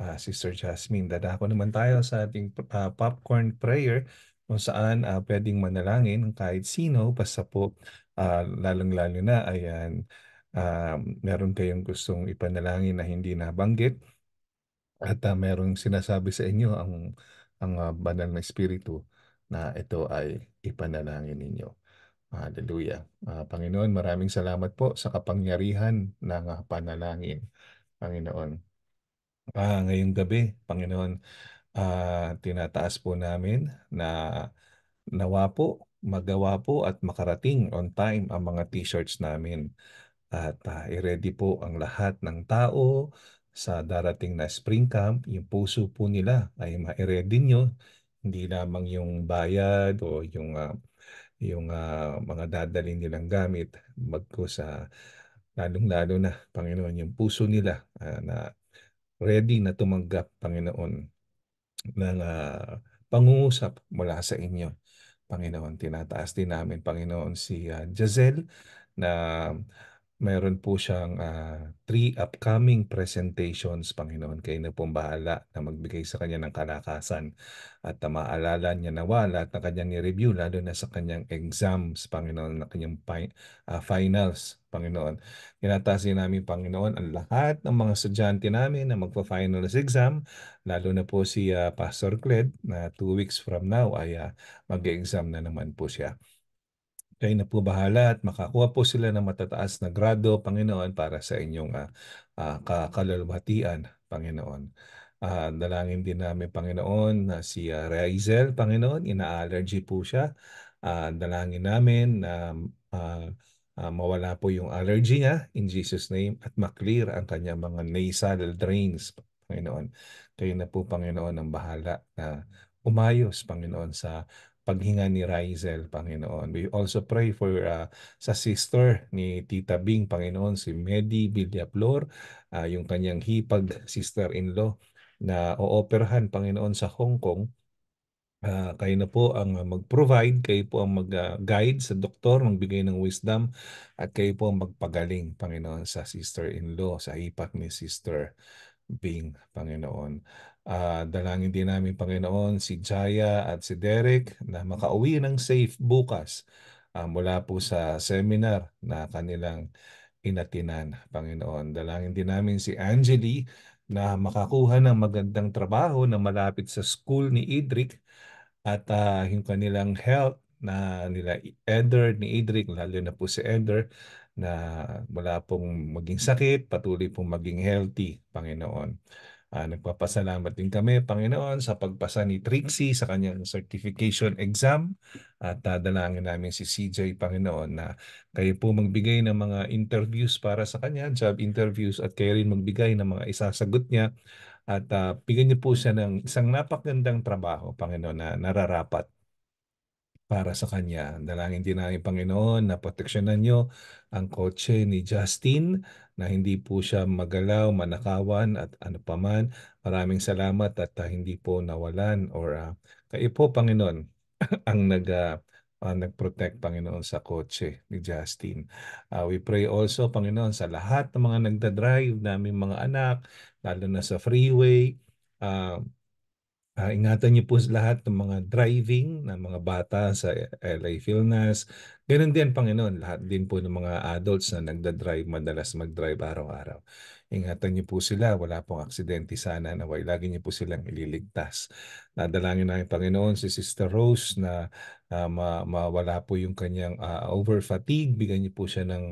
uh, ah, Sister Jasmine. Dadako naman tayo sa ating uh, popcorn prayer kung saan uh, pwedeng manalangin kahit sino basta po uh, lalong-lalo na ayan uh, meron kayong gustong ipanalangin na hindi nabanggit at uh, merong sinasabi sa inyo ang ang uh, banal na espiritu na ito ay ipanalangin ninyo. Hallelujah. Uh, Panginoon, maraming salamat po sa kapangyarihan ng uh, panalangin. Panginoon, Ah, ngayong gabi, Panginoon, ah, tinataas po namin na nawa po, magawa po at makarating on time ang mga t-shirts namin. At ah, i-ready po ang lahat ng tao sa darating na spring camp. Yung puso po nila ay ma-ready nyo. Hindi lamang yung bayad o yung, ah, yung ah, mga dadalhin nilang gamit. Magko sa lalong-lalo na, Panginoon, yung puso nila ah, na ready na tumanggap, Panginoon, ng uh, pangungusap mula sa inyo. Panginoon, tinataas din namin, Panginoon, si uh, Giselle na meron po siyang uh, three upcoming presentations, Panginoon. Kayo na pong bahala na magbigay sa kanya ng kalakasan at na maalala niya na wala at na kanyang i-review lalo na sa kanyang exams, Panginoon, na kanyang fi- uh, finals, Panginoon. Tinatasin namin, Panginoon, ang lahat ng mga estudyante namin na magpa-finals exam, lalo na po si uh, Pastor Cled na two weeks from now ay uh, mag-exam na naman po siya. Kayo na po bahala at makakuha po sila ng matataas na grado, Panginoon, para sa inyong uh, ah, uh, ah, kakalulwatian, Panginoon. Uh, dalangin din namin, Panginoon, na si uh, Raizel, Panginoon, ina-allergy po siya. Uh, dalangin namin na uh, uh, mawala po yung allergy niya in Jesus name at maklear ang kanyang mga nasal drains Panginoon. Kayo na po Panginoon ang bahala na umayos Panginoon sa paghinga ni Rizel, Panginoon. We also pray for uh, sa sister ni Tita Bing, Panginoon, si Medi Villaflor, uh, yung kanyang hipag sister-in-law na ooperahan, Panginoon, sa Hong Kong. Uh, kayo na po ang mag-provide, kayo po ang mag-guide sa doktor, magbigay ng wisdom, at kayo po ang magpagaling, Panginoon, sa sister-in-law, sa ipak ni Sister Bing, Panginoon. Uh, dalangin din namin Panginoon si Jaya at si Derek na makauwi ng safe bukas uh, mula po sa seminar na kanilang inatinan, Panginoon. Dalangin din namin si Angeli na makakuha ng magandang trabaho na malapit sa school ni Idric at uh, yung kanilang health na nila Eder ni Idric, lalo na po si Eder, na wala pong maging sakit, patuloy pong maging healthy, Panginoon. Uh, nagpapasalamat din kami, Panginoon, sa pagpasa ni Trixie sa kanyang certification exam. At uh, dalangin namin si CJ, Panginoon, na kayo po magbigay ng mga interviews para sa kanya, job interviews, at kayo rin magbigay ng mga isasagot niya. At uh, bigyan niyo po siya ng isang napakagandang trabaho, Panginoon, na nararapat para sa kanya. Dalangin din namin, Panginoon, na proteksyonan niyo ang kotse ni Justin na hindi po siya magalaw, manakawan at ano paman. Maraming salamat at uh, hindi po nawalan or uh, kayo po Panginoon ang nag uh, uh, nag-protect Panginoon sa kotse ni Justin. Uh, we pray also Panginoon sa lahat ng mga nagda-drive naming mga anak lalo na sa freeway uh, Uh, ingatan niyo po lahat ng mga driving ng mga bata sa LA Filnas. Ganon din, Panginoon, lahat din po ng mga adults na nagda-drive, madalas mag-drive araw-araw ingatan niyo po sila. Wala pong aksidente sana naway. Lagi niyo po silang ililigtas. Nadalangin namin Panginoon si Sister Rose na uh, ma mawala po yung kanyang uh, ah, over fatigue. Bigyan niyo po siya ng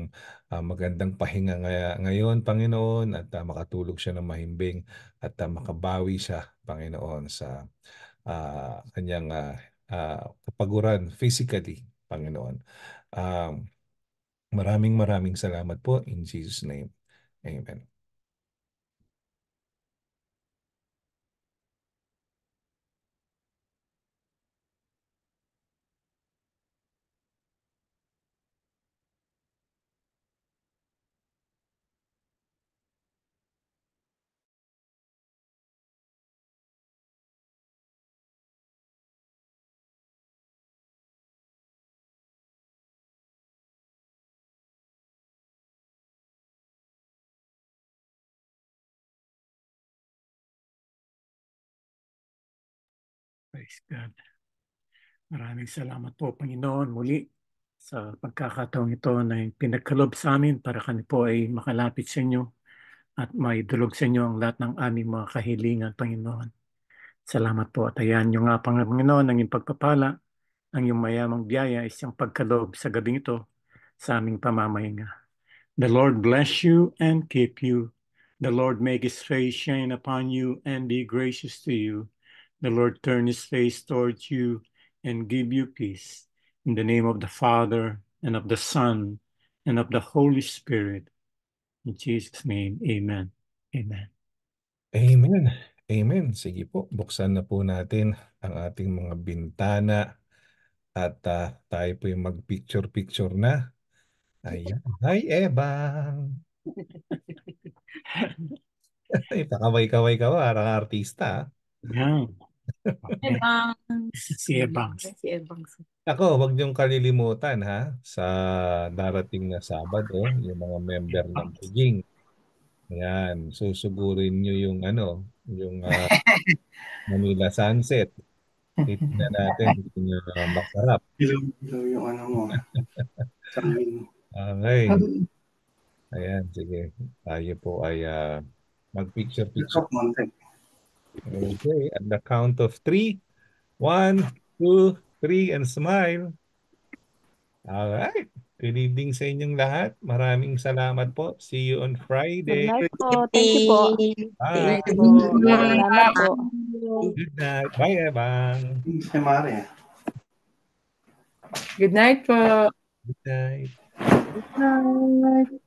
uh, magandang pahinga ngay- ngayon, Panginoon, at uh, makatulog siya ng mahimbing at uh, makabawi siya, Panginoon, sa uh, kanyang uh, uh, kapaguran physically, Panginoon. Um, maraming maraming salamat po in Jesus' name. Amen. God. Maraming salamat po, Panginoon, muli sa pagkakataong ito na pinagkalob sa amin para kami po ay makalapit sa inyo at maidulog sa inyo ang lahat ng aming mga kahilingan, Panginoon. Salamat po at ayan nyo nga, Panginoon, ang iyong pagpapala, ang iyong mayamang biyaya isang siyang pagkalob sa gabing ito sa aming pamamahinga. The Lord bless you and keep you. The Lord make His face shine upon you and be gracious to you. The Lord turn his face towards you and give you peace. In the name of the Father, and of the Son, and of the Holy Spirit. In Jesus' name, Amen. Amen. Amen. Amen. Sige po, buksan na po natin ang ating mga bintana at uh, tayo po yung mag-picture-picture na. Ayan. Hi, Ebang! Ipakaway-kaway ka ba? Parang artista. Yeah. Si Ebangs. Si Ebangs. Ako, wag niyong kalilimutan ha sa darating na Sabado, yung mga member ng Piging. Yan, susugurin niyo yung ano, yung uh, Manila Sunset. Tignan natin kung uh, masarap. Yung, yung ano mo. okay. Ayan, sige. Tayo po ay uh, mag-picture-picture. Okay, at the count of three. One, two, three, and smile. All right. Good evening sa inyong lahat. Maraming salamat po. See you on Friday. Good night po. Thank you po. Bye. Thank you po. Good night. Bye, Evan. Hey, Maria. Good night po. Good night. Good night.